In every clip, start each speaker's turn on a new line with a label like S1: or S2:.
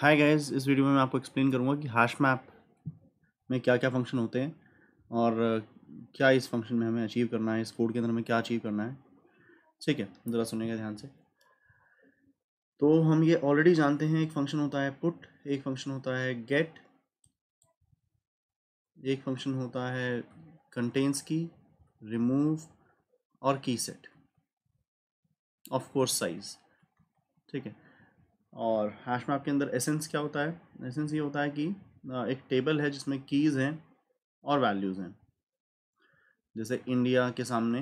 S1: hi guys इस video में मैं आपको एक्सप्लेन करूंगा कि हाश मैप में क्या क्या फंक्शन होते हैं और क्या इस फंक्शन में हमें अचीव करना है इस कोड के अंदर हमें क्या अचीव करना है ठीक है ज़रा सुनेगा ध्यान से तो हम ये ऑलरेडी जानते हैं एक फंक्शन होता है पुट एक फंक्शन होता है गेट एक फंक्शन होता है कंटेंस की रिमूव और की सेट ऑफकोर्स साइज ठीक है और हैश मैप के अंदर एसेंस क्या होता है एसेंस ये होता है कि एक टेबल है जिसमें कीज़ हैं और वैल्यूज़ हैं जैसे इंडिया के सामने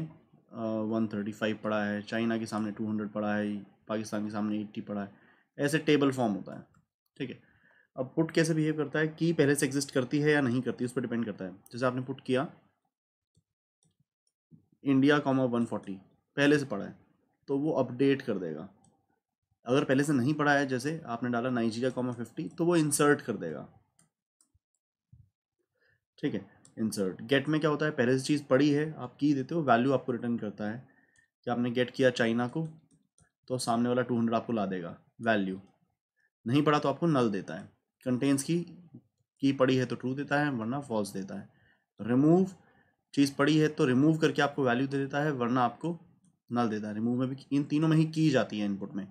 S1: वन थर्टी फाइव पड़ा है चाइना के सामने टू हंड्रेड पड़ा है पाकिस्तान के सामने एट्टी पड़ा है ऐसे टेबल फॉर्म होता है ठीक है अब पुट कैसे बिहेव करता है की पहले से एग्जिस्ट करती है या नहीं करती उस पर डिपेंड करता है जैसे आपने पुट किया इंडिया कॉमा वन फोर्टी पहले से पड़ा है तो वो अपडेट कर देगा अगर पहले से नहीं पढ़ा है जैसे आपने डाला नाइजीरिया कॉमा फिफ्टी तो वो इंसर्ट कर देगा ठीक है इंसर्ट गेट में क्या होता है पहले से चीज़ पड़ी है आप की देते हो वैल्यू आपको रिटर्न करता है कि आपने गेट किया चाइना को तो सामने वाला टू हंड्रेड आपको ला देगा वैल्यू नहीं पढ़ा तो आपको नल देता है कंटेंस की की पड़ी है तो ट्रू देता है वरना फॉल्स देता है रिमूव तो चीज़ पड़ी है तो रिमूव करके आपको वैल्यू दे देता है वरना आपको नल देता है रिमूव में भी इन तीनों में ही की जाती है इनपुट में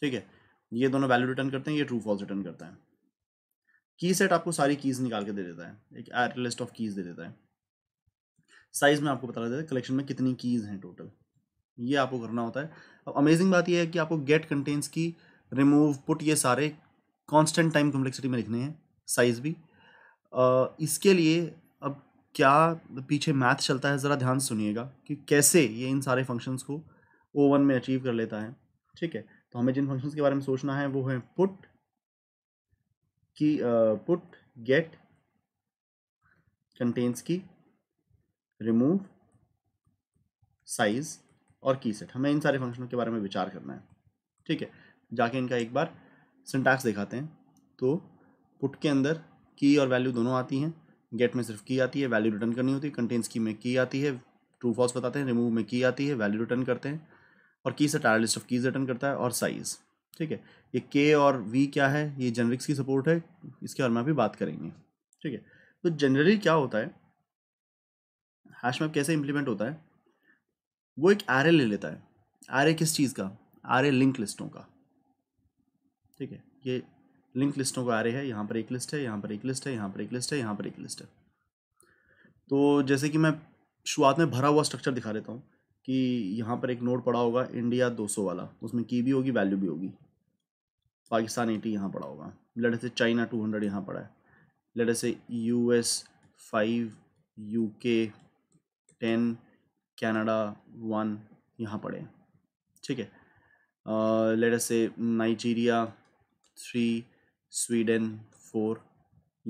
S1: ठीक है ये दोनों वैल्यू रिटर्न करते हैं ये ट्रू फॉल्स रिटर्न करता है की सेट आपको सारी कीज़ निकाल के दे देता है एक एट लिस्ट ऑफ कीज़ दे देता है साइज़ में आपको बता देता है कलेक्शन में कितनी कीज़ हैं टोटल ये आपको करना होता है अब अमेजिंग बात यह है कि आपको get contents key remove put ये सारे कांस्टेंट टाइम कम्प्लेक्सिटी में लिखने हैं साइज़ भी आ, इसके लिए अब क्या पीछे मैथ चलता है ज़रा ध्यान सुनिएगा कि कैसे ये इन सारे फंक्शंस को ओवन में अचीव कर लेता है ठीक है तो हमें जिन फंक्शंस के बारे में सोचना है वो है put key put get contains key remove size और की सेट हमें इन सारे फंक्शनों के बारे में विचार करना है ठीक है जाके इनका एक बार सिंटैक्स दिखाते हैं तो पुट के अंदर की और वैल्यू दोनों आती हैं गेट में सिर्फ की आती है वैल्यू रिटर्न करनी होती है कंटेंस की में की आती है ट्रू फॉल्स बताते हैं रिमूव में की आती है वैल्यू रिटर्न करते हैं और की से टायर लिस्ट ऑफ कीज रिटर्न करता है और साइज ठीक है ये के और वी क्या है ये जेनरिक्स की सपोर्ट है इसके बारे में अभी बात करेंगे ठीक है तो जनरली क्या होता है हैश मैप कैसे इंप्लीमेंट होता है वो एक आर ले लेता है आर किस चीज़ का आर लिंक लिस्टों का ठीक है ये लिंक लिस्टों का आर है यहाँ पर एक लिस्ट है यहाँ पर एक लिस्ट है यहाँ पर एक लिस्ट है यहाँ पर एक लिस्ट है तो जैसे कि मैं शुरुआत में भरा हुआ स्ट्रक्चर दिखा देता हूँ कि यहाँ पर एक नोट पड़ा होगा इंडिया 200 वाला उसमें की भी होगी वैल्यू भी होगी पाकिस्तान 80 यहाँ पड़ा होगा लड़े से चाइना 200 यहाँ पड़ा है लड़े से U S five U K ten Canada one यहाँ पड़े हैं ठीक है लड़े से नाइजीरिया थ्री स्वीडन फोर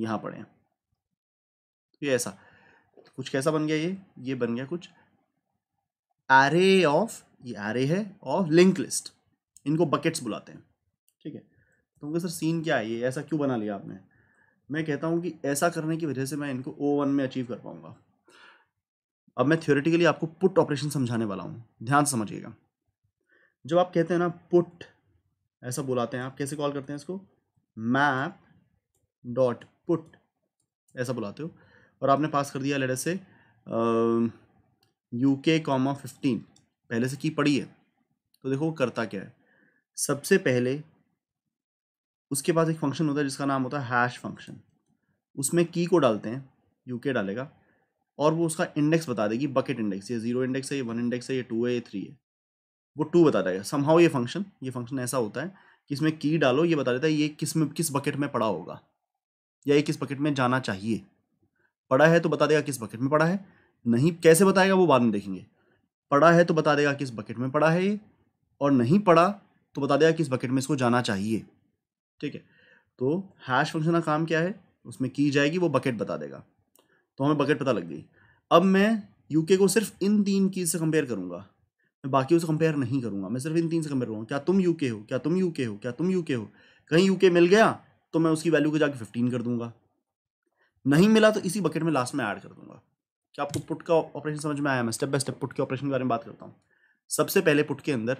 S1: यहाँ पड़े हैं ठीक तो है ऐसा कुछ कैसा बन गया ये ये बन गया कुछ एरे ऑफ ये एरे है ऑफ लिंक लिस्ट इनको बकेट्स बुलाते हैं ठीक है तो सर सीन क्या है ये ऐसा क्यों बना लिया आपने मैं कहता हूँ कि ऐसा करने की वजह से मैं इनको ओ वन में अचीव कर पाऊँगा अब मैं थियोरेटिकली आपको पुट ऑपरेशन समझाने वाला हूँ ध्यान समझिएगा जब आप कहते हैं ना पुट ऐसा बुलाते हैं आप कैसे कॉल करते हैं इसको मैप डॉट पुट ऐसा बुलाते हो और आपने पास कर दिया लेटर से यू के कॉमा फिफ्टीन पहले से की पड़ी है तो देखो करता क्या है सबसे पहले उसके पास एक फंक्शन होता है जिसका नाम होता है हैश फंक्शन उसमें की को डालते हैं यू के डालेगा और वो उसका इंडेक्स बता देगी बकेट इंडेक्स ये जीरो इंडेक्स है ये वन इंडेक्स है ये टू है ये थ्री है वो टू बता देगा समहाओ ये फंक्शन ये फंक्शन ऐसा होता है कि इसमें की डालो ये बता देता है ये किस में किस बकेट में पड़ा होगा या ये किस बकेट में जाना चाहिए पड़ा है तो बता देगा किस बकेट में पड़ा है नहीं कैसे बताएगा वो बाद में देखेंगे पड़ा है तो बता देगा कि इस बकेट में पड़ा है ये और नहीं पड़ा तो बता देगा कि इस बकेट में इसको जाना चाहिए ठीक है तो हैश फंक्शन का काम क्या है उसमें की जाएगी वो बकेट बता देगा तो हमें बकेट पता लग गई अब मैं यूके को सिर्फ इन तीन कीज से कंपेयर करूँगा मैं बाकी उसे कंपेयर नहीं करूँगा मैं सिर्फ इन तीन से कंपेयर करूँगा क्या तुम यूके हो क्या तुम यूके हो क्या तुम यूके हो कहीं यूके मिल गया तो मैं उसकी वैल्यू को जाके फिफ्टीन कर दूंगा नहीं मिला तो इसी बकेट में लास्ट में ऐड कर दूंगा कि आपको पुट का ऑपरेशन समझ में आया मैं स्टेप बाय स्टेप पुट के ऑपरेशन के बारे में बात करता हूँ सबसे पहले पुट के अंदर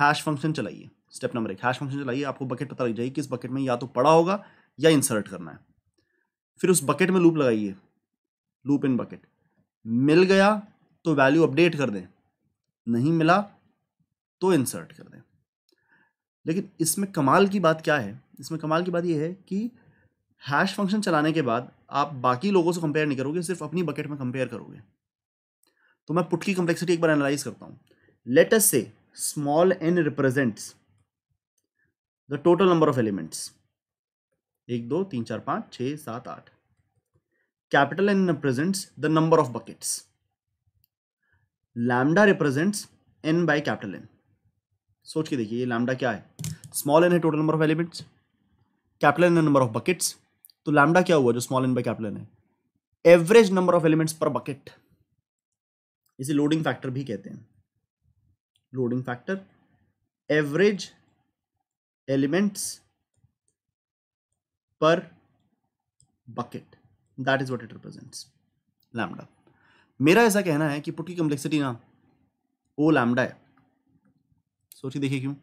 S1: हैश फंक्शन चलाइए स्टेप नंबर एक हैश फंक्शन चलाइए आपको बकेट पता लग जाएगी कि इस बकेट में या तो पड़ा होगा या इंसर्ट करना है फिर उस बकेट में लूप लगाइए लूप इन बकेट मिल गया तो वैल्यू अपडेट कर दें नहीं मिला तो इंसर्ट कर दें लेकिन इसमें कमाल की बात क्या है इसमें कमाल की बात यह है कि हैश फंक्शन चलाने के बाद आप बाकी लोगों से कंपेयर नहीं करोगे सिर्फ अपनी बकेट में कंपेयर करोगे तो मैं पुट की कम्प्लेक्सिटी एक बार एनालाइज करता हूँ let's say small N represents the total number of elements एक दो तीन चार पाँच छः सात आठ capital N represent the number of buckets lambda represent N by capital N सोच के देखिए ये लैमडा क्या है स्मॉल एन है total number of elements capital N number of buckets तो लैमडा क्या हुआ जो स्मॉल एन बाई कैपिटल है average number of elements per bucket इसे लोडिंग फैक्टर भी कहते हैं loading factor average elements per bucket that is what it represents lambda मेरा ऐसा कहना है कि पुट की कम्प्लेक्सिटी ना ओ लैमडा है सोचिए देखिए क्यों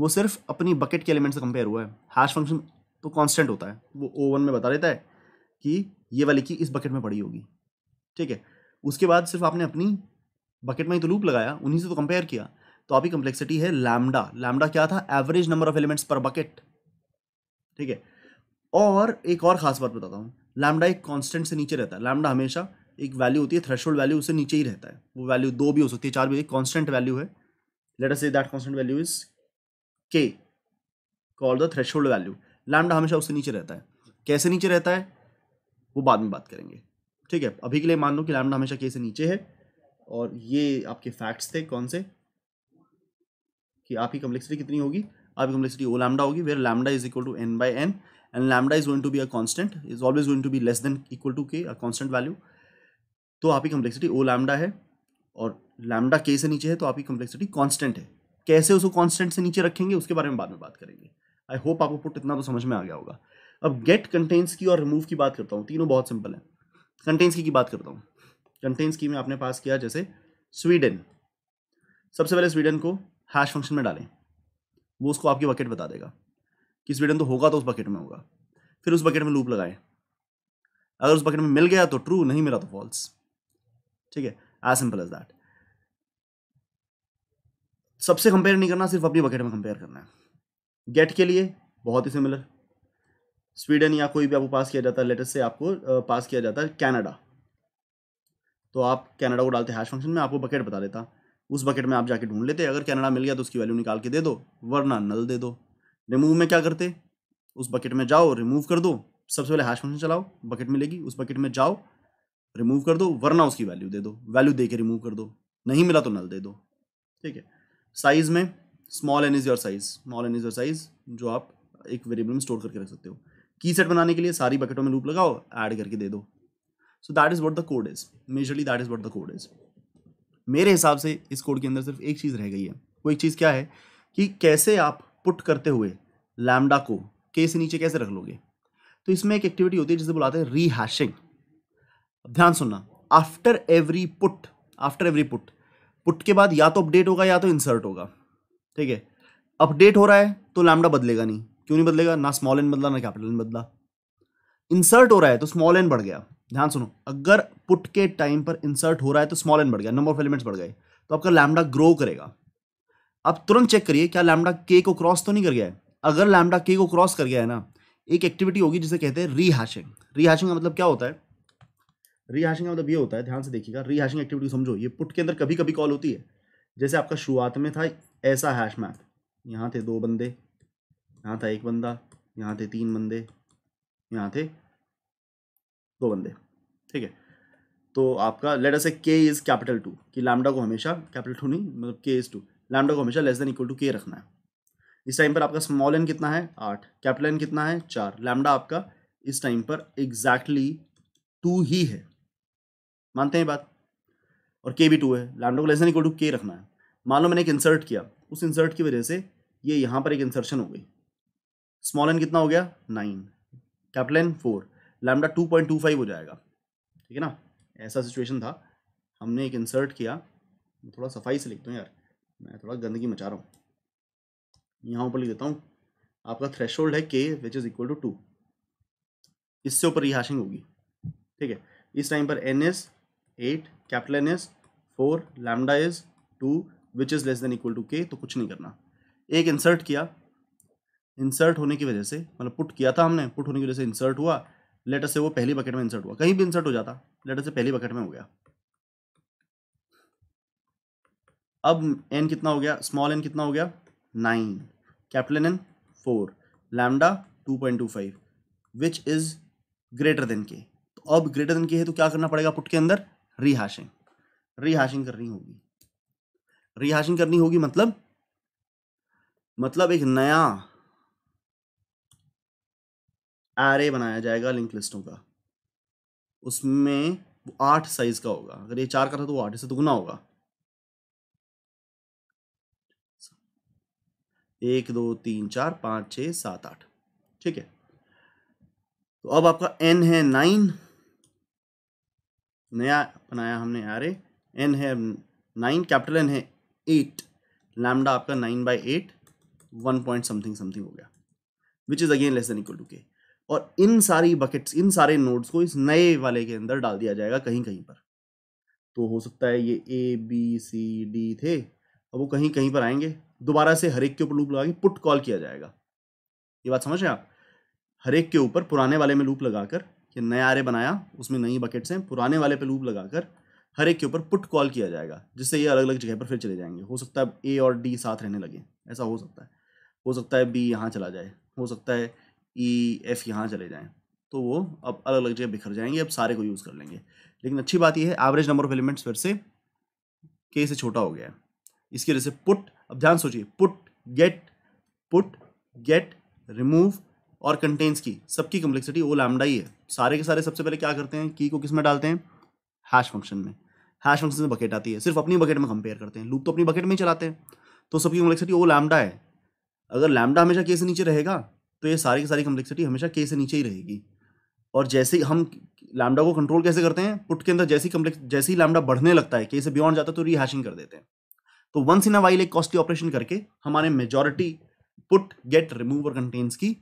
S1: वो सिर्फ अपनी बकेट के एलिमेंट से कंपेयर हुआ है हैश फंक्शन तो कांस्टेंट होता है वो ओ वन में बता देता है कि ये वाली की इस बकेट में पड़ी होगी ठीक है उसके बाद सिर्फ आपने अपनी बकेट में ही तो लूप लगाया उन्हीं से तो कंपेयर किया तो आपकी कम्प्लेक्सिटी है लैमडा लैमडा क्या था average number of elements per bucket ठीक है और एक और ख़ास बात बताता हूँ लैमडा एक कॉन्स्टेंट से नीचे रहता है लैमडा हमेशा एक वैल्यू होती है होल्ड वैल्यू उससे नीचे ही रहता है वो वैल्यू दो भी हो सकती है चार भी कॉन्स्टेंट वैल्यू है let us say that constant value is K call the hold value lambda हमेशा उससे नीचे रहता है कैसे नीचे रहता है वो बाद में बात करेंगे ठीक है अभी के लिए मान लो कि लैमडा हमेशा कैसे नीचे है और ये आपके फैक्ट्स थे कौन से कि आपकी कम्प्लेक्सिटी कितनी होगी आपकी कम्प्लेक्सिटी ओ लैमडा होगी where lambda is equal to N by N and lambda is going to be a constant is always going to be less than equal to K a constant value तो आपकी complexity O lambda है और lambda के से नीचे है तो आपकी कम्प्लेक्सिटी कॉन्स्टेंट है कैसे उसको कॉन्स्टेंट से नीचे रखेंगे उसके बारे में बाद में बात करेंगे आई होप आपको पुट इतना तो समझ में आ गया होगा अब गेट कंटेंट्स की और रिमूव की बात करता हूँ तीनों बहुत सिंपल है कंटेंट्स की की बात करता हूँ कंटेंट्स की में आपने पास किया जैसे स्वीडन सबसे पहले स्वीडन को हैश फंक्शन में डालें वो उसको आपकी बकेट बता देगा कि स्वीडन तो होगा तो उस बकेट में होगा फिर उस बकेट में लूप लगाएं अगर उस बकेट में मिल गया तो ट्रू नहीं मिला तो फॉल्स ठीक है एज सिंपल एज दैट सबसे कंपेयर नहीं करना सिर्फ अपनी बकेट में कंपेयर करना है गेट के लिए बहुत ही सिमिलर स्वीडन या कोई भी आपको पास किया जाता है लेटेस्ट से आपको पास किया जाता है कैनेडा तो आप कैनेडा को डालते हैश फंक्शन में आपको बकेट बता देता उस बकेट में आप जाके ढूंढ लेते अगर कैनेडा मिल गया तो उसकी वैल्यू निकाल के दे दो वरना नल दे दो रिमूव में क्या करते उस बकेट में जाओ रिमूव कर दो सबसे पहले हैश फंक्शन चलाओ बकेट मिलेगी उस बकेट में जाओ रिमूव कर दो वरना उसकी वैल्यू दे दो वैल्यू दे के रिमूव कर दो नहीं मिला तो नल दे दो ठीक है साइज़ में small N is your size small N is your size जो आप एक वेरिएबल में स्टोर करके रख सकते हो की सेट बनाने के लिए सारी बकेटों में लूप लगाओ ऐड करके दे दो so that is what the code is majorly that is what the code is मेरे हिसाब से इस कोड के अंदर सिर्फ एक चीज़ रह गई है वो एक चीज़ क्या है कि कैसे आप पुट करते हुए लैमडा को के से नीचे कैसे रख लोगे तो इसमें एक एक्टिविटी होती है जिसे बुलाते हैं रीहैशिंग ध्यान सुनना after every put after every put put के बाद या तो अपडेट होगा या तो इंसर्ट होगा ठीक है अपडेट हो रहा है तो लैमडा बदलेगा नहीं क्यों नहीं बदलेगा ना स्मॉल एन बदला ना कैपिटल एन बदला इंसर्ट हो रहा है तो स्मॉल एन बढ़ गया ध्यान सुनो अगर पुट के टाइम पर इंसर्ट हो रहा है तो स्मॉल एन बढ़ गया नंबर ऑफ एलिमेंट्स बढ़ गए तो आपका लैमडा ग्रो करेगा आप तुरंत चेक करिए क्या लैमडा के को क्रॉस तो नहीं कर गया है अगर लैमडा के को क्रॉस कर गया है ना एक एक्टिविटी होगी जिसे कहते हैं रीहैशिंग रीहैशिंग का मतलब क्या होता है रीहैशिंग का मतलब ये होता है ध्यान से देखिएगा रीहैशिंग एक्टिविटी समझो ये पुट के अंदर कभी कभी कॉल होती है जैसे आपका शुरुआत में था ऐसा हैश मैप यहाँ थे दो बंदे यहाँ था एक बंदा यहाँ थे तीन बंदे यहाँ थे दो बंदे ठीक है तो आपका later say K is capital two कि लैमडा को हमेशा कैपिटल टू नहीं मतलब के इज़ टू लैमडा को हमेशा लेस देन इक्वल टू के रखना है इस टाइम पर आपका स्मॉल एन कितना है आठ कैपिटल एन कितना है चार लैमडा आपका इस टाइम पर एग्जैक्टली exactly टू ही है मानते हैं बात और के भी टू है लैमडा को लेस देन इक्वल टू के रखना है मान लो मैंने एक इंसर्ट किया उस इंसर्ट की वजह से ये यहाँ पर एक इंसर्शन हो गई स्मॉल एन कितना हो गया nine capital N four lambda two point two five हो जाएगा ठीक है ना ऐसा सिचुएशन था हमने एक इंसर्ट किया मैं थोड़ा सफाई से लिखता हूँ यार मैं थोड़ा गंदगी मचा रहा हूँ यहाँ ऊपर लिख देता हूँ आपका थ्रेश है K which is equal to two इससे ऊपर रिहाशिंग होगी ठीक है इस टाइम पर N is eight capital N is four lambda is two which is less than equal to K तो कुछ नहीं करना एक इंसर्ट किया इंसर्ट होने की वजह से मतलब पुट किया था हमने पुट होने की वजह से इंसर्ट हुआ लेटर से वो पहली बकेट में इंसर्ट हुआ कहीं भी इंसर्ट हो जाता लेटर से पहली बकेट में हो गया अब एन कितना हो गया स्मॉल एन कितना हो गया nine capital N four lambda two point two five which is greater than K तो अब ग्रेटर देन के है तो क्या करना पड़ेगा पुट के अंदर रिहाशिंग रिहाशिंग करनी होगी रिहाशिंग करनी होगी मतलब मतलब एक नया एरे बनाया जाएगा लिंक लिस्टों का उसमें वो आठ साइज का होगा अगर ये चार का था तो वो आठ से दुगना होगा एक दो तीन चार पांच छ सात आठ ठीक है तो अब आपका एन है नाइन नया बनाया हमने आर एन है नाइन कैपिटल एन है एट लैमडा आपका nine by eight one point something something हो गया which is again less than equal to के और इन सारी बकेट्स इन सारे नोड्स को इस नए वाले के अंदर डाल दिया जाएगा कहीं कहीं पर तो हो सकता है ये ए बी सी डी थे अब वो कहीं कहीं पर आएंगे दोबारा से हरेक के ऊपर लूप लगा के पुट कॉल किया जाएगा ये बात समझ रहे हैं आप हरेक के ऊपर पुराने वाले में लूप लगाकर कि नया आरे बनाया उसमें नई बकेट्स हैं पुराने वाले पे लूप लगाकर हर एक के ऊपर पुट कॉल किया जाएगा जिससे ये अलग अलग जगह पर फिर चले जाएंगे हो सकता है ए और डी साथ रहने लगे ऐसा हो सकता है हो सकता है बी यहाँ चला जाए हो सकता है ई e, एफ यहाँ चले जाएँ तो वो अब अलग अलग जगह बिखर जाएंगे अब सारे को यूज़ कर लेंगे लेकिन अच्छी बात यह है एवरेज नंबर ऑफ एलिमेंट्स फिर से के से छोटा हो गया है इसकी वजह से पुट अब ध्यान सोचिए put get put get remove और कंटेंस की सबकी कम्प्लेक्सिटी ओ लैमडा ही है सारे के सारे सबसे पहले क्या करते हैं की को किस में डालते हैं हैश फंक्शन में हैश फंक्शन में बकेट आती है सिर्फ अपनी बकेट में कंपेयर करते हैं लूप तो अपनी बकेट में ही चलाते हैं तो सबकी कम्प्लेक्सिटी वो लैमडा है अगर लैमडा हमेशा के से नीचे रहेगा तो ये सारी की सारी कम्प्लेक्सिटी हमेशा के से नीचे ही रहेगी और जैसे हम लैमडा को कंट्रोल कैसे करते हैं पुट के अंदर जैसी कम्प्लेक्स जैसे ही लैमडा बढ़ने लगता है के से बियॉन्ड जाता है तो रीहैशिंग कर देते हैं तो वंस इन अ वाइल एक कॉस्टली ऑपरेशन करके हमारे मेजॉरिटी पुट गेट रिमूव और कंटेन्स की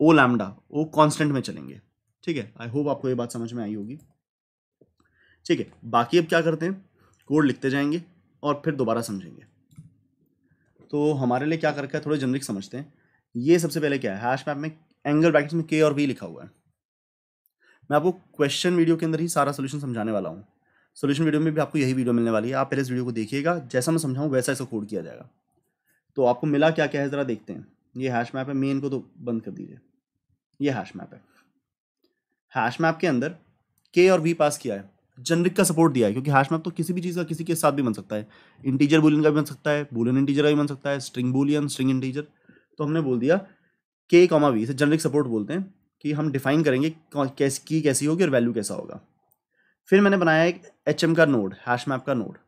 S1: ओ लैमडा ओ कॉन्स्टेंट में चलेंगे ठीक है आई होप आपको ये बात समझ में आई होगी ठीक है बाकी अब क्या करते हैं कोड लिखते जाएंगे और फिर दोबारा समझेंगे तो हमारे लिए क्या कर रखा है थोड़े जनरिक समझते हैं ये सबसे पहले क्या है हैश मैप में एंगल ब्रैकेट्स में के और वी लिखा हुआ है मैं आपको क्वेश्चन वीडियो के अंदर ही सारा सोल्यूशन समझाने वाला हूँ सोल्यूशन वीडियो में भी आपको यही वीडियो मिलने वाली है आप पहले इस वीडियो को देखिएगा जैसा मैं समझाऊँ वैसा इसको कोड किया जाएगा तो आपको मिला क्या क्या है ज़रा देखते हैं ये हैश मैप है मेन को तो बंद कर दीजिए ये हैश मैप है हैश मैप के अंदर के और वी पास किया है जनरिक का सपोर्ट दिया है क्योंकि हैश मैप तो किसी भी चीज़ का किसी के साथ भी बन सकता है इंटीजर बुलियन का भी बन सकता है बुलियन इंटीजर का भी बन सकता है स्ट्रिंग बुलियन स्ट्रिंग इंटीजर तो हमने बोल दिया के कॉमा वी इसे जनरिक सपोर्ट बोलते हैं कि हम डिफाइन करेंगे कैस की कैसी होगी और वैल्यू कैसा होगा फिर मैंने बनाया एक एच का नोड हैश मैप का नोड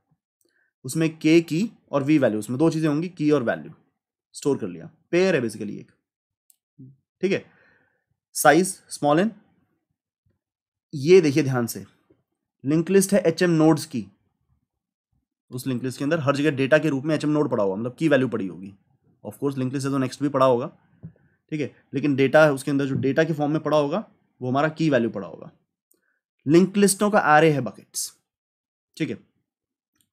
S1: उसमें के की और वी वैल्यू उसमें दो चीज़ें होंगी की और वैल्यू स्टोर कर लिया पेयर है बेसिकली एक ठीक है साइज स्मॉल एन ये देखिए ध्यान से लिंक लिस्ट है एच एम नोड्स की उस लिंक लिस्ट के अंदर हर जगह डेटा के रूप में एच एम नोड पड़ा होगा मतलब की वैल्यू पड़ी होगी ऑफकोर्स लिंक लिस्ट है तो नेक्स्ट भी पड़ा होगा ठीक है लेकिन डेटा है उसके अंदर जो डेटा के फॉर्म में पड़ा होगा वो हमारा की वैल्यू पड़ा होगा लिंक लिस्टों का आरे है बकेट्स ठीक है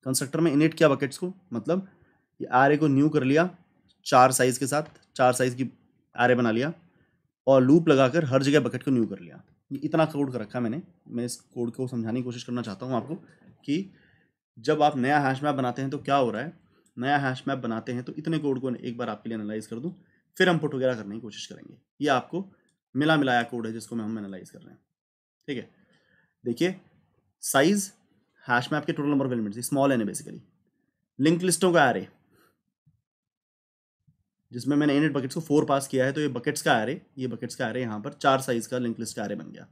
S1: कंस्ट्रक्टर में इनिट किया बकेट्स को मतलब ये आरे को न्यू कर लिया चार साइज़ के साथ चार साइज़ की आरे बना लिया और लूप लगाकर हर जगह बकेट को न्यू कर लिया इतना कोड कर रखा है मैंने मैं इस कोड को समझाने की कोशिश करना चाहता हूँ आपको कि जब आप नया हैश मैप बनाते हैं तो क्या हो रहा है नया हैश मैप बनाते हैं तो इतने कोड को एक बार आपके लिए एनालाइज कर दूँ फिर हम पुट वगैरह करने की कोशिश करेंगे ये आपको मिला मिलाया कोड है जिसको मैं हम एनालाइज कर रहे हैं ठीक है देखिए साइज हैश मैप के total number of elements small N है बेसिकली लिंक लिस्टों का आ एरे जिसमें मैंने इनिट बकेट्स को फोर पास किया है तो ये बकेट्स का रहे ये बकेट्स का रहे यहाँ पर चार साइज का लिंक लिस्ट का एरे बन गया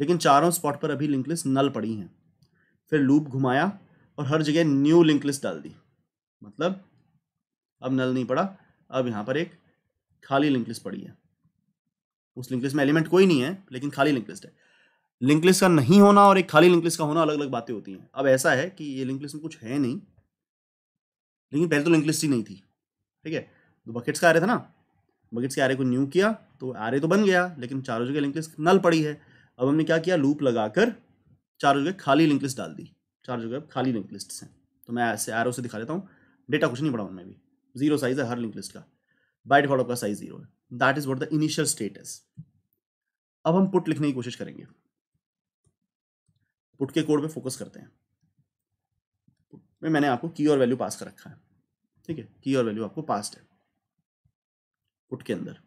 S1: लेकिन चारों स्पॉट पर अभी लिंक लिस्ट नल पड़ी हैं फिर लूप घुमाया और हर जगह न्यू लिंक लिस्ट डाल दी मतलब अब नल नहीं पड़ा अब यहाँ पर एक खाली लिंक लिस्ट पड़ी है उस लिंक लिस्ट में एलिमेंट कोई नहीं है लेकिन खाली लिंक लिस्ट है लिंक लिस्ट का नहीं होना और एक खाली लिंक लिस्ट का होना अलग अलग बातें होती हैं अब ऐसा है कि ये लिंक लिस्ट में कुछ है नहीं लेकिन पहले तो लिंक लिस्ट ही नहीं थी ठीक है तो बकेट्स का आ रहे था ना बकेट्स के आरे को न्यू किया तो आरे तो बन गया लेकिन चारों जगह लिंक लिस्ट नल पड़ी है अब हमने क्या किया लूप लगाकर चारों जगह खाली लिंक लिस्ट डाल दी चार जगह खाली लिंक लिस्ट हैं तो मैं ऐसे आरो से दिखा देता हूँ डेटा कुछ नहीं पड़ा उनमें भी जीरो साइज़ है हर लिंक लिस्ट का बाई डिफॉल्ट का साइज जीरो है that is what the initial status अब हम पुट लिखने की कोशिश करेंगे पुट के कोड पे फोकस करते हैं में मैंने आपको की और वैल्यू पास कर रखा है ठीक है की और वैल्यू आपको पास है पुट के अंदर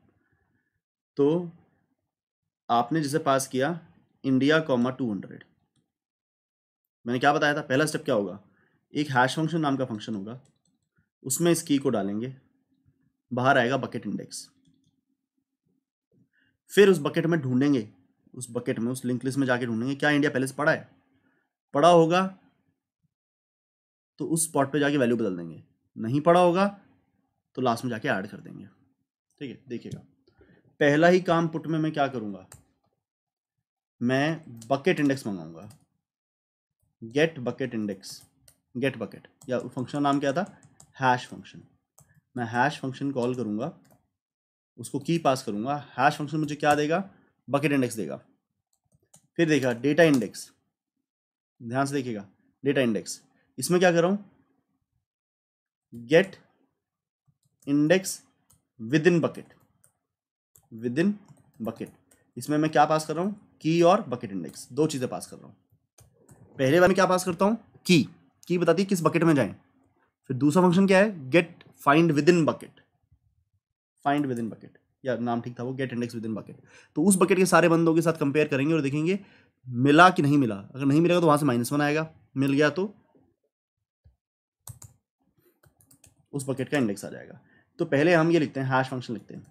S1: तो आपने जिसे पास किया इंडिया कॉमा टू हंड्रेड मैंने क्या बताया था पहला स्टेप क्या होगा एक हैश फंक्शन नाम का फंक्शन होगा उसमें इस की को डालेंगे बाहर आएगा बकेट इंडेक्स फिर उस बकेट में ढूंढेंगे उस बकेट में उस लिंक लिस्ट में जाके ढूंढेंगे क्या इंडिया पहले से पड़ा है पड़ा होगा तो उस स्पॉट पे जाके वैल्यू बदल देंगे नहीं पड़ा होगा तो लास्ट में जाके ऐड कर देंगे ठीक है देखिएगा पहला ही काम पुट में मैं क्या करूंगा मैं बकेट इंडेक्स मंगाऊंगा get bucket index get bucket या फंक्शन नाम क्या था हैश फंक्शन मैं हैश फंक्शन कॉल करूंगा उसको की पास करूंगा हैश फंक्शन मुझे क्या देगा बकेट इंडेक्स देगा फिर देखा डेटा इंडेक्स ध्यान से देखिएगा डेटा इंडेक्स इसमें क्या कर रहा हूं get index within bucket within bucket इसमें मैं क्या पास कर रहा हूं की और बकेट इंडेक्स दो चीज़ें पास कर रहा हूं पहले बार में क्या पास करता हूं की की बताती है किस बकेट में जाएं फिर दूसरा फंक्शन क्या है get find within bucket find within bucket या नाम ठीक था वो get index within bucket तो उस बकेट के सारे बंदों के साथ कंपेयर करेंगे और देखेंगे मिला कि नहीं मिला अगर नहीं मिलेगा तो वहां से माइनस वन आएगा मिल गया तो उस बकेट का इंडेक्स आ जाएगा तो पहले हम ये लिखते हैं हैश फंक्शन लिखते हैं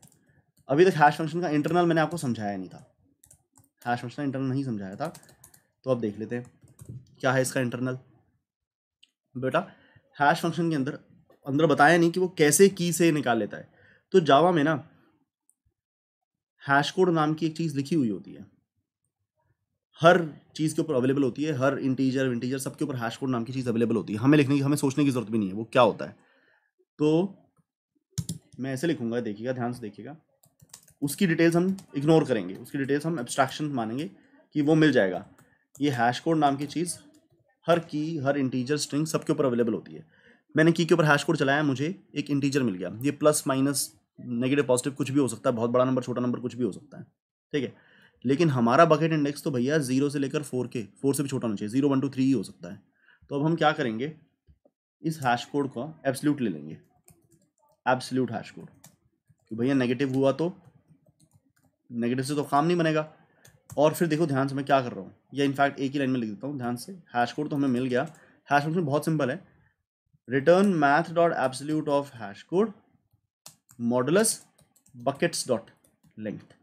S1: अभी तक हैश फंक्शन का इंटरनल मैंने आपको समझाया नहीं था हैश फंक्शन इंटरनल नहीं समझाया था तो अब देख लेते हैं क्या है इसका इंटरनल बेटा हैश फंक्शन के अंदर अंदर बताया नहीं कि वो कैसे की से निकाल लेता है तो जावा में ना हैश कोड नाम की एक चीज़ लिखी हुई होती है हर चीज़ के ऊपर अवेलेबल होती है हर इंटीजर विंटीजर सबके ऊपर हैश कोड नाम की चीज़ अवेलेबल होती है हमें लिखने की हमें सोचने की ज़रूरत भी नहीं है वो क्या होता है तो मैं ऐसे लिखूंगा देखिएगा ध्यान से देखिएगा उसकी डिटेल्स हम इग्नोर करेंगे उसकी डिटेल्स हम एब्स्ट्रैक्शन मानेंगे कि वो मिल जाएगा ये हैश कोड नाम की चीज़ हर की हर इंटीजर स्ट्रिंग सबके ऊपर अवेलेबल होती है मैंने की के ऊपर हैश कोड चलाया मुझे एक इंटीजर मिल गया ये प्लस माइनस नेगेटिव पॉजिटिव कुछ भी हो सकता है बहुत बड़ा नंबर छोटा नंबर कुछ भी हो सकता है ठीक है लेकिन हमारा बकेट इंडेक्स तो भैया जीरो से लेकर फोर के फोर से भी छोटा होना चाहिए जीरो वन टू थ्री ही हो सकता है तो अब हम क्या करेंगे इस हैश कोड को एब्सल्यूट ले लेंगे एब्सोल्यूट हैश कोड कि भैया नेगेटिव हुआ तो नेगेटिव से तो काम नहीं बनेगा और फिर देखो ध्यान से मैं क्या कर रहा हूँ या इनफैक्ट एक ही लाइन में लिख देता हूँ ध्यान से हैश कोड तो हमें मिल गया हैश फंक्शन बहुत सिंपल है return math dot absolute of hash code modulus buckets dot length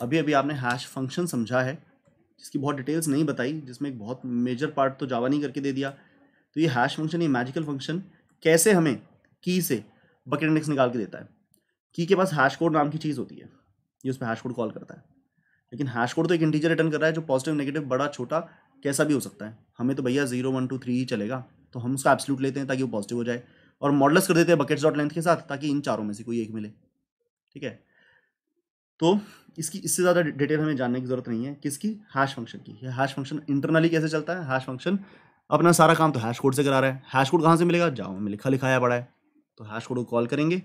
S1: अभी अभी आपने हैश फंक्शन समझा है जिसकी बहुत डिटेल्स नहीं बताई जिसमें एक बहुत मेजर पार्ट तो जावा नहीं करके दे दिया तो ये हैश फंक्शन ये मैजिकल फंक्शन कैसे हमें की से बकेट इंडेक्स निकाल के देता है की के पास हैश कोड नाम की चीज़ होती है ये उस पर हैश कोड कॉल करता है लेकिन हैश कोड तो एक इंटीजर रिटर्न कर रहा है जो पॉजिटिव नेगेटिव बड़ा छोटा कैसा भी हो सकता है हमें तो भैया जीरो वन टू थ्री ही चलेगा तो हम उसका एब्सलूट लेते हैं ताकि वो पॉजिटिव हो जाए और मॉडल्स कर देते हैं बकेट्स डॉट लेंथ के साथ ताकि इन चारों में से कोई एक मिले ठीक है तो इसकी इससे ज़्यादा डिटेल हमें जानने की जरूरत नहीं है किसकी हैश फंक्शन की हैश फंक्शन इंटरनली कैसे चलता है हैश फंक्शन अपना सारा काम तो हैश कोड से करा रहा है हैश कोड कहाँ से मिलेगा जाओ में लिखा लिखाया पड़ा है तो हैश कोड को कॉल करेंगे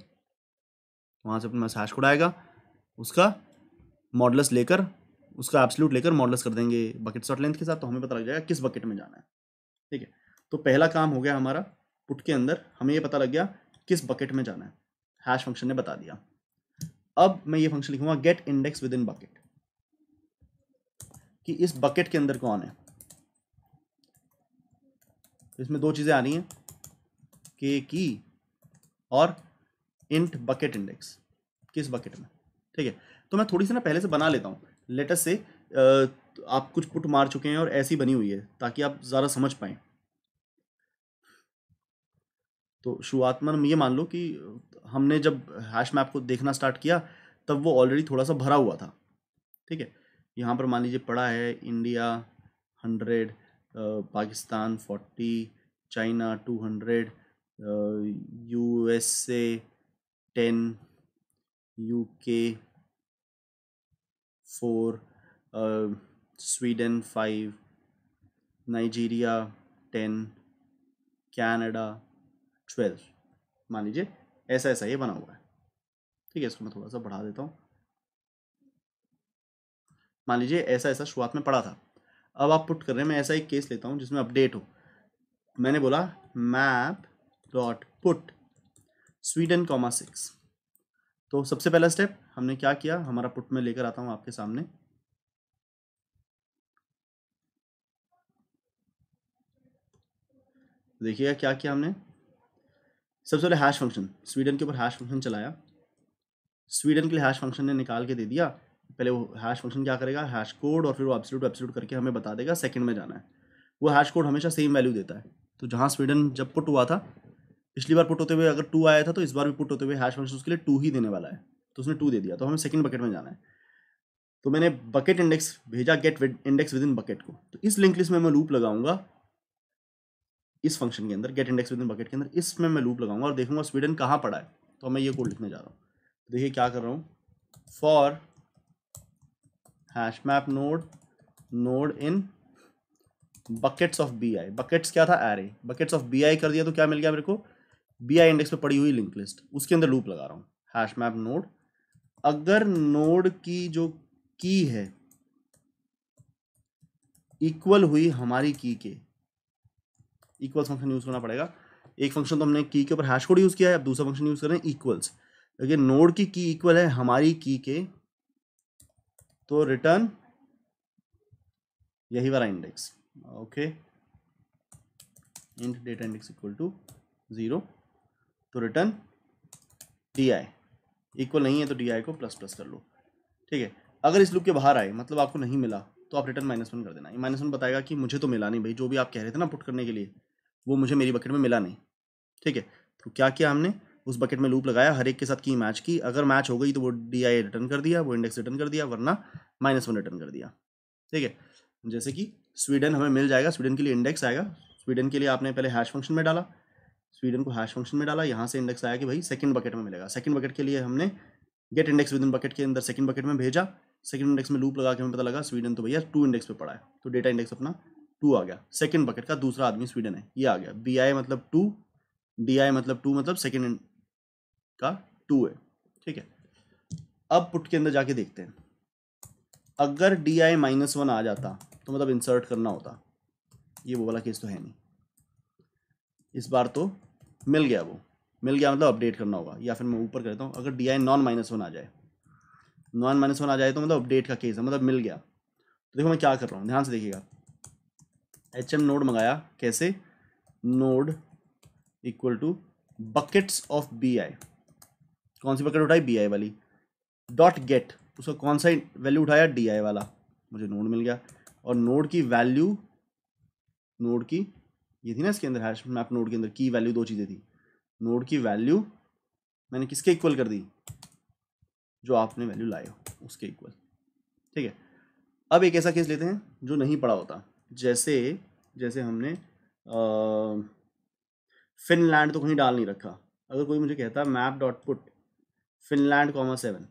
S1: वहाँ से अपने पास हैश कोड आएगा उसका मॉडल्स लेकर उसका एब्सल्यूट लेकर मॉडल्स कर देंगे बकेट शॉर्ट लेंथ के साथ तो हमें पता लग जाएगा किस बकेट में जाना है ठीक है तो पहला काम हो गया हमारा पुट के अंदर हमें ये पता लग गया किस बकेट में जाना है हैश फंक्शन ने बता दिया अब मैं ये फंक्शन लिखूंगा get index within bucket कि इस बकेट के अंदर कौन है इसमें दो चीज़ें आ रही हैं के की और इंट बकेट इंडेक्स किस बकेट में ठीक है तो मैं थोड़ी सी ना पहले से बना लेता हूँ लेटेस्ट से आप कुछ पुट मार चुके हैं और ऐसी बनी हुई है ताकि आप ज़्यादा समझ पाए तो शुरुआत में ये मान लो कि हमने जब हैश मैप को देखना स्टार्ट किया तब वो ऑलरेडी थोड़ा सा भरा हुआ था ठीक है यहाँ पर मान लीजिए पड़ा है India hundred Pakistan forty China two hundred U S A ten U K four Sweden five Nigeria ten Canada twelve मान लीजिए ऐसा ऐसा ये बना हुआ है ठीक है इसको मैं थोड़ा सा बढ़ा देता हूँ मान लीजिए ऐसा ऐसा शुरुआत में पढ़ा था अब आप पुट कर रहे हैं मैं ऐसा एक केस लेता हूँ जिसमें अपडेट हो मैंने बोला map dot put Sweden comma six तो सबसे पहला स्टेप हमने क्या किया हमारा पुट में लेकर आता हूँ आपके सामने देखिएगा क्या किया हमने सबसे पहले हैश फंक्शन स्वीडन के ऊपर हैश फंक्शन चलाया स्वीडन के लिए हैश फंक्शन ने निकाल के दे दिया पहले वो हैश फंक्शन क्या करेगा हैश कोड और फिर वो एब्सोल्यूट एब्सोल्यूट करके हमें बता देगा सेकंड में जाना है वो हैश कोड हमेशा सेम वैल्यू देता है तो जहाँ स्वीडन जब पुट हुआ था पिछली बार पुट होते हुए अगर टू आया था तो इस बार भी पुट होते हुए हैश फंक्शन उसके लिए टू ही देने वाला है तो उसने टू दे दिया तो हमें सेकेंड बकेट में जाना है तो मैंने बकेट इंडेक्स भेजा get index within bucket को तो इस लिंक लिस्ट में मैं लूप लगाऊंगा इस फंक्शन के अंदर get index within bucket के अंदर इसमें मैं लूप लगाऊंगा और देखूंगा स्वीडन कहाँ पड़ा है तो मैं ये कोड लिखने जा रहा हूँ तो देखिए क्या कर रहा हूँ for hash map node node in buckets of B I buckets क्या था array buckets of B I कर दिया तो क्या मिल गया मेरे को बी आई इंडेक्स पे पड़ी हुई लिंक लिस्ट उसके अंदर लूप लगा रहा हूँ हैश मैप नोड अगर नोड की जो की है इक्वल हुई हमारी की के इक्वल फंक्शन यूज़ करना पड़ेगा एक फंक्शन तो हमने की के ऊपर हैश कोड यूज़ किया है अब दूसरा फंक्शन यूज़ कर रहे हैं इक्वल्स देखिए नोड की की इक्वल है हमारी की के तो रिटर्न यही वाला index okay int data index equal to zero तो रिटर्न डी आई इक्वल नहीं है तो डी आई को प्लस प्लस कर लो ठीक है अगर इस लूप के बाहर आए मतलब आपको नहीं मिला तो आप रिटर्न माइनस वन कर देना माइनस वन बताएगा कि मुझे तो मिला नहीं भाई जो भी आप कह रहे थे ना पुट करने के लिए वो मुझे मेरी बकेट में मिला नहीं ठीक है तो क्या किया हमने उस बकेट में लूप लगाया हर एक के साथ की मैच की अगर मैच हो गई तो वो डी आई रिटर्न कर दिया वो इंडेक्स रिटर्न कर दिया वरना माइनस वन रिटर्न कर दिया ठीक है जैसे कि स्वीडन हमें मिल जाएगा स्वीडन के लिए इंडेक्स आएगा स्वीडन के लिए आपने पहले हैश फंक्शन में डाला स्वीडन को हैश फंक्शन में डाला यहाँ से इंडेक्स आया कि भाई सेकंड बकेट में मिलेगा सेकंड बकेट के लिए हमने get index within bucket के अंदर सेकंड बकेट में भेजा सेकंड इंडेक्स में लूप लगा के हमें पता लगा स्वीडन तो भैया टू इंडेक्स पे पड़ा है तो डेटा इंडेक्स अपना टू आ गया सेकंड बकेट का दूसरा आदमी स्वीडन है ये आ गया बी आई मतलब टू डी आई मतलब टू मतलब सेकंड का टू है ठीक है अब पुट के अंदर जाके देखते हैं अगर डी आई माइनस वन आ जाता तो मतलब इंसर्ट करना होता ये वो वाला केस तो है नहीं इस बार तो मिल गया वो मिल गया मतलब अपडेट करना होगा या फिर मैं ऊपर करता हूँ अगर D I non minus one आ जाए नॉन माइनस वन आ जाए तो मतलब अपडेट का केस है मतलब मिल गया तो देखो मैं क्या कर रहा हूँ ध्यान से देखिएगा एच एम नोड मंगाया कैसे node equal to buckets of B I कौन सी बकेट उठाई बी आई वाली डॉट गेट उसका कौन सा वैल्यू उठाया डी आई वाला मुझे नोड मिल गया और नोड की वैल्यू नोड की ये थी ना इसके अंदर हैश मैप नोड के अंदर की वैल्यू दो चीज़ें थी नोड की वैल्यू मैंने किसके इक्वल कर दी जो आपने वैल्यू लाए हो उसके इक्वल ठीक है अब एक ऐसा केस लेते हैं जो नहीं पड़ा होता जैसे जैसे हमने फिनलैंड तो कहीं डाल नहीं रखा अगर कोई मुझे कहता map dot put Finland comma seven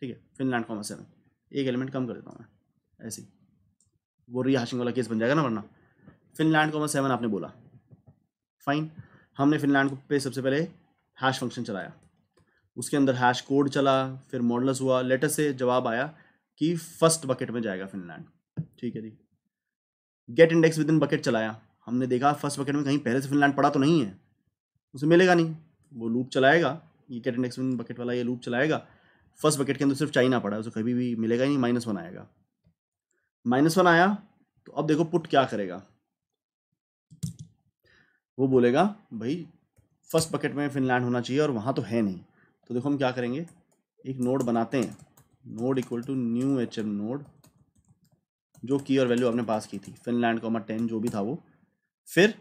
S1: ठीक है फिनलैंड कॉमा सेवन एक एलिमेंट कम कर देता हूँ मैं ऐसे वो रिहाशिंग वाला केस बन जाएगा ना वरना फिनलैंड कॉमा सेवन आपने बोला फाइन हमने फिनलैंड पे सबसे पहले हैश फंक्शन चलाया उसके अंदर हैश कोड चला फिर मॉडल्स हुआ लेटर से जवाब आया कि फर्स्ट बकेट में जाएगा फिनलैंड ठीक है जी get index within bucket चलाया हमने देखा फर्स्ट बकेट में कहीं पहले से फिनलैंड पड़ा तो नहीं है उसे मिलेगा नहीं वो लूप चलाएगा ये कैट इंडेक्स विन बकेट वाला ये लूप चलाएगा फर्स्ट बकेट के अंदर सिर्फ चाइना पड़ा है उसे कभी भी मिलेगा ही नहीं माइनस वन आएगा माइनस वन आया तो अब देखो पुट क्या करेगा वो बोलेगा भाई फर्स्ट बकेट में फिनलैंड होना चाहिए और वहाँ तो है नहीं तो देखो हम क्या करेंगे एक नोड बनाते हैं node equal to new H M node जो की और वैल्यू आपने पास की थी फिनलैंड कॉमा टेन जो भी था वो फिर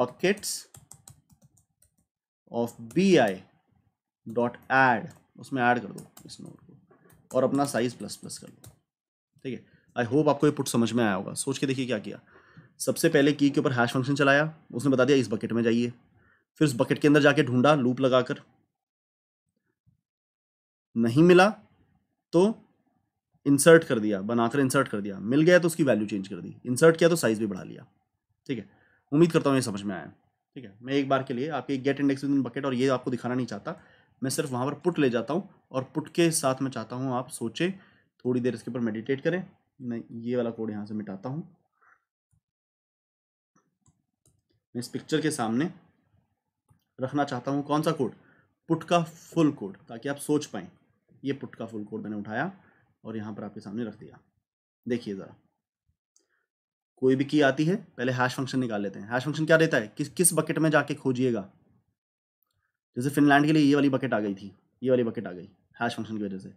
S1: buckets of B I dot add उसमें ऐड कर दो इस नोट को और अपना साइज प्लस प्लस कर दो ठीक है आई होप आपको ये पुट समझ में आया होगा सोच के देखिए क्या किया सबसे पहले की के ऊपर हैश फंक्शन चलाया उसने बता दिया इस बकेट में जाइए फिर उस बकेट के अंदर जाके ढूंढा लूप लगाकर नहीं मिला तो इंसर्ट कर दिया बनाकर इंसर्ट कर दिया मिल गया तो उसकी वैल्यू चेंज कर दी इंसर्ट किया तो साइज़ भी बढ़ा लिया ठीक है उम्मीद करता हूँ ये समझ में आया ठीक है मैं एक बार के लिए आपके get index within bucket और ये आपको दिखाना नहीं चाहता मैं सिर्फ वहाँ पर पुट ले जाता हूँ और पुट के साथ मैं चाहता हूँ आप सोचें थोड़ी देर इसके ऊपर मेडिटेट करें मैं ये वाला कोड यहाँ से मिटाता हूँ मैं इस पिक्चर के सामने रखना चाहता हूँ कौन सा कोड पुट का फुल कोड ताकि आप सोच पाएं ये पुट का फुल कोड मैंने उठाया और यहाँ पर आपके सामने रख दिया देखिए ज़रा कोई भी की आती है पहले हैश फंक्शन निकाल लेते हैं हैश फंक्शन क्या देता है किस किस बकेट में जाके खोजिएगा जैसे फिनलैंड के लिए ये वाली बकेट आ गई थी ये वाली बकेट आ गई हैश फंक्शन की वजह से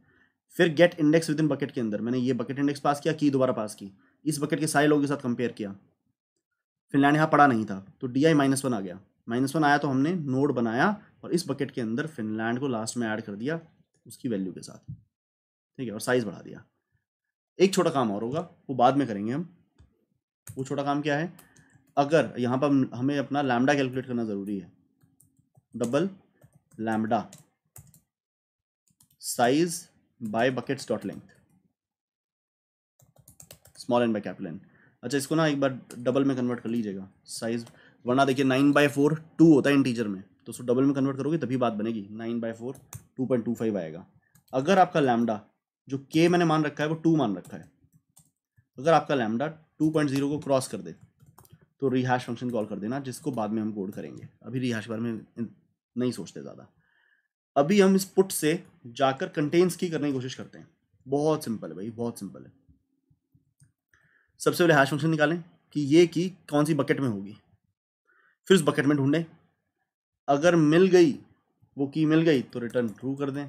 S1: फिर get index within bucket के अंदर मैंने ये बकेट इंडेक्स पास किया की दोबारा पास की इस बकेट के सारे लोगों के साथ कंपेयर किया फिनलैंड यहाँ पड़ा नहीं था तो डी आई माइनस वन आ गया माइनस वन आया तो हमने नोड बनाया और इस बकेट के अंदर फिनलैंड को लास्ट में ऐड कर दिया उसकी वैल्यू के साथ ठीक है और साइज़ बढ़ा दिया एक छोटा काम और होगा वो बाद में करेंगे हम वो छोटा काम क्या है अगर यहाँ पर हमें अपना लैमडा कैलकुलेट करना ज़रूरी है double lambda size by buckets dot length small N by capital N अच्छा इसको ना एक बार डबल में कन्वर्ट कर लीजिएगा साइज वरना देखिए नाइन बाई फोर टू होता है इंटीजर में तो उसको डबल में कन्वर्ट करोगे तभी बात बनेगी nine by four two point two five आएगा अगर आपका लैमडा जो के मैंने मान रखा है वो टू मान रखा है अगर आपका लैमडा टू पॉइंट जीरो को क्रॉस कर दे तो रिहाश फंक्शन कॉल कर देना जिसको बाद में हम कोड करेंगे अभी रिहाश बार में नहीं सोचते ज़्यादा अभी हम इस पुट से जाकर कंटेन्स की करने की कोशिश करते हैं बहुत सिंपल है भाई बहुत सिंपल है सबसे पहले हैश फंक्शन निकालें कि ये की कौन सी बकेट में होगी फिर उस बकेट में ढूंढें अगर मिल गई वो की मिल गई तो रिटर्न ट्रू कर दें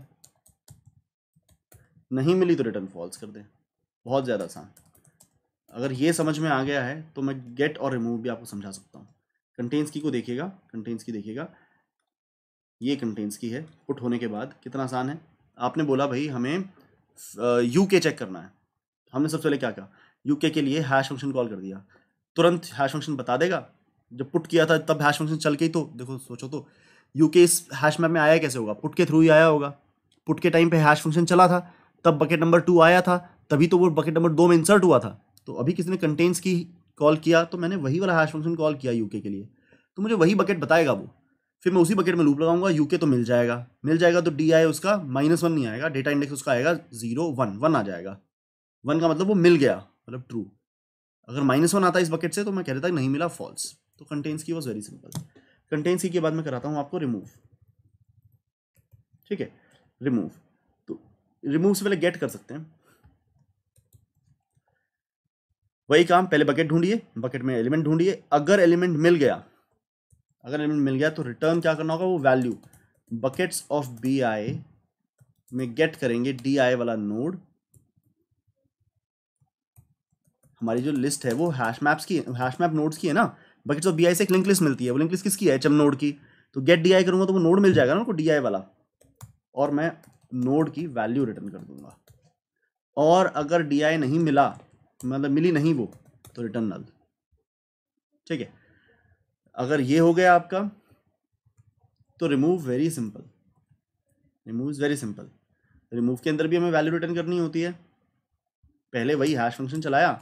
S1: नहीं मिली तो रिटर्न फॉल्स कर दें बहुत ज़्यादा आसान अगर ये समझ में आ गया है तो मैं गेट और रिमूव भी आपको समझा सकता हूँ कंटेंस की को देखिएगा कंटेंस की देखिएगा ये कंटेंस की है पुट होने के बाद कितना आसान है आपने बोला भाई हमें यू के चेक करना है हमने सबसे पहले क्या कहा यू के लिए हैश फंक्शन कॉल कर दिया तुरंत हैश फंक्शन बता देगा जब पुट किया था तब हैश फंक्शन चल के ही तो देखो सोचो तो यू के इस हैश मैप में आया कैसे होगा पुट के थ्रू ही आया होगा पुट के टाइम पे हैश फंक्शन चला था तब बकेट नंबर टू आया था तभी तो वो बकेट नंबर दो में इंसर्ट हुआ था तो अभी किसी ने कंटेंस की कॉल किया तो मैंने वही वाला हैश फंक्शन कॉल किया यूके के लिए तो मुझे वही बकेट बताएगा वो फिर मैं उसी बकेट में लूप लगाऊंगा यूके तो मिल जाएगा मिल जाएगा तो डी आई उसका माइनस वन नहीं आएगा डेटा इंडेक्स उसका आएगा जीरो वन वन आ जाएगा वन का मतलब वो मिल गया मतलब ट्रू अगर माइनस वन आता है इस बकेट से तो मैं कह रहा था नहीं मिला फॉल्स तो कंटेंस की वॉज वेरी सिंपल कंटेंस की के बाद मैं कराता हूँ आपको रिमूव ठीक है रिमूव तो रिमूव से पहले गेट कर सकते हैं वही काम पहले बकेट ढूंढिए बकेट में एलिमेंट ढूंढिए अगर एलिमेंट मिल गया अगर एलिमेंट मिल गया तो रिटर्न क्या करना होगा वो value buckets of B I में गेट करेंगे डी आई वाला नोड हमारी जो लिस्ट है वो हैश मैप्स की हैश मैप नोड्स की है ना बकेट्स ऑफ बी आई से एक लिंक लिस्ट मिलती है वो लिंक लिस्ट किसकी है एच एम नोड की तो गेट डी आई करूंगा तो वो नोड मिल जाएगा ना उनको डी आई वाला और मैं नोड की वैल्यू रिटर्न कर दूंगा और अगर डी आई नहीं मिला मतलब मिली नहीं वो तो रिटर्न नल ठीक है अगर ये हो गया आपका तो remove very simple remove is very simple remove के अंदर भी हमें वैल्यू रिटर्न करनी होती है पहले वही हैश फंक्शन चलाया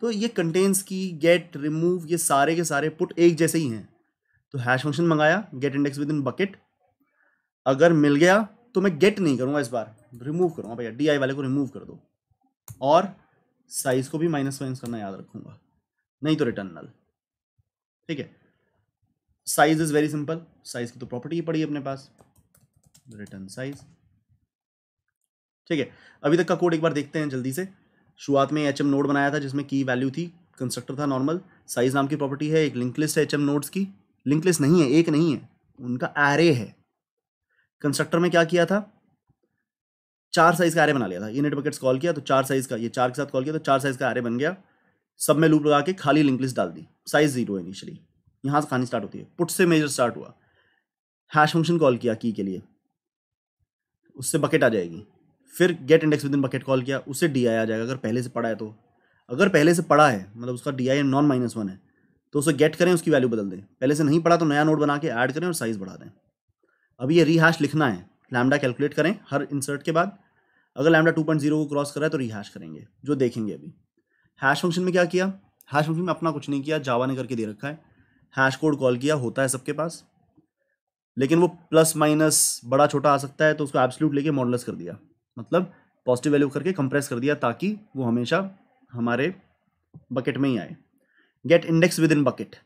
S1: तो ये कंटेंस की गेट रिमूव ये सारे के सारे पुट एक जैसे ही हैं तो हैश फंक्शन मंगाया get index within bucket अगर मिल गया तो मैं गेट नहीं करूंगा इस बार रिमूव करूंगा भैया डी वाले को रिमूव कर दो और साइज़ को भी माइनस माइनस करना याद रखूंगा नहीं तो रिटर्न नल ठीक है size is very simple size की तो प्रॉपर्टी ही पड़ी अपने पास रिटर्न साइज ठीक है अभी तक का कोड एक बार देखते हैं जल्दी से शुरुआत में एच एम नोड बनाया था जिसमें की वैल्यू थी कंस्ट्रक्टर था नॉर्मल साइज नाम की प्रॉपर्टी है एक लिंक लिस्ट है एच एम नोड्स की लिंक लिस्ट नहीं है एक नहीं है उनका एरे है कंस्ट्रक्टर में क्या किया था चार साइज का एरे बना लिया था ये नेट बकेट्स कॉल किया तो चार साइज का ये चार के साथ कॉल किया तो चार साइज का एरे बन गया सब में लूप लगा के खाली लिंक लिस्ट डाल दी साइज जीरो इनिशियली यहाँ से कहानी स्टार्ट होती है पुट से मेजर स्टार्ट हुआ हैश फंक्शन कॉल किया की के लिए उससे बकेट आ जाएगी फिर get index within bucket call किया उससे डी आ जाएगा अगर पहले से पढ़ा है तो अगर पहले से पढ़ा है मतलब उसका D I non minus one है तो उसे गेट करें उसकी वैल्यू बदल दें पहले से नहीं पढ़ा तो नया नोट बना के ऐड करें और साइज़ बढ़ा दें अभी ये रिहाश लिखना है लैमडा कैलकुलेट करें हर इंसर्ट के बाद अगर लैमडा टू पॉइंट जीरो को क्रॉस करा है तो रिहाश करेंगे जो देखेंगे अभी हैश फंक्शन में क्या किया हैश फंक्शन में अपना कुछ नहीं किया जावा ने करके दे रखा है हैश कोड कॉल किया होता है सबके पास लेकिन वो प्लस माइनस बड़ा छोटा आ सकता है तो उसको एब्सोल्यूट लेके मॉडलस कर दिया मतलब पॉजिटिव वैल्यू करके कंप्रेस कर दिया ताकि वो हमेशा हमारे बकेट में ही आए get index within bucket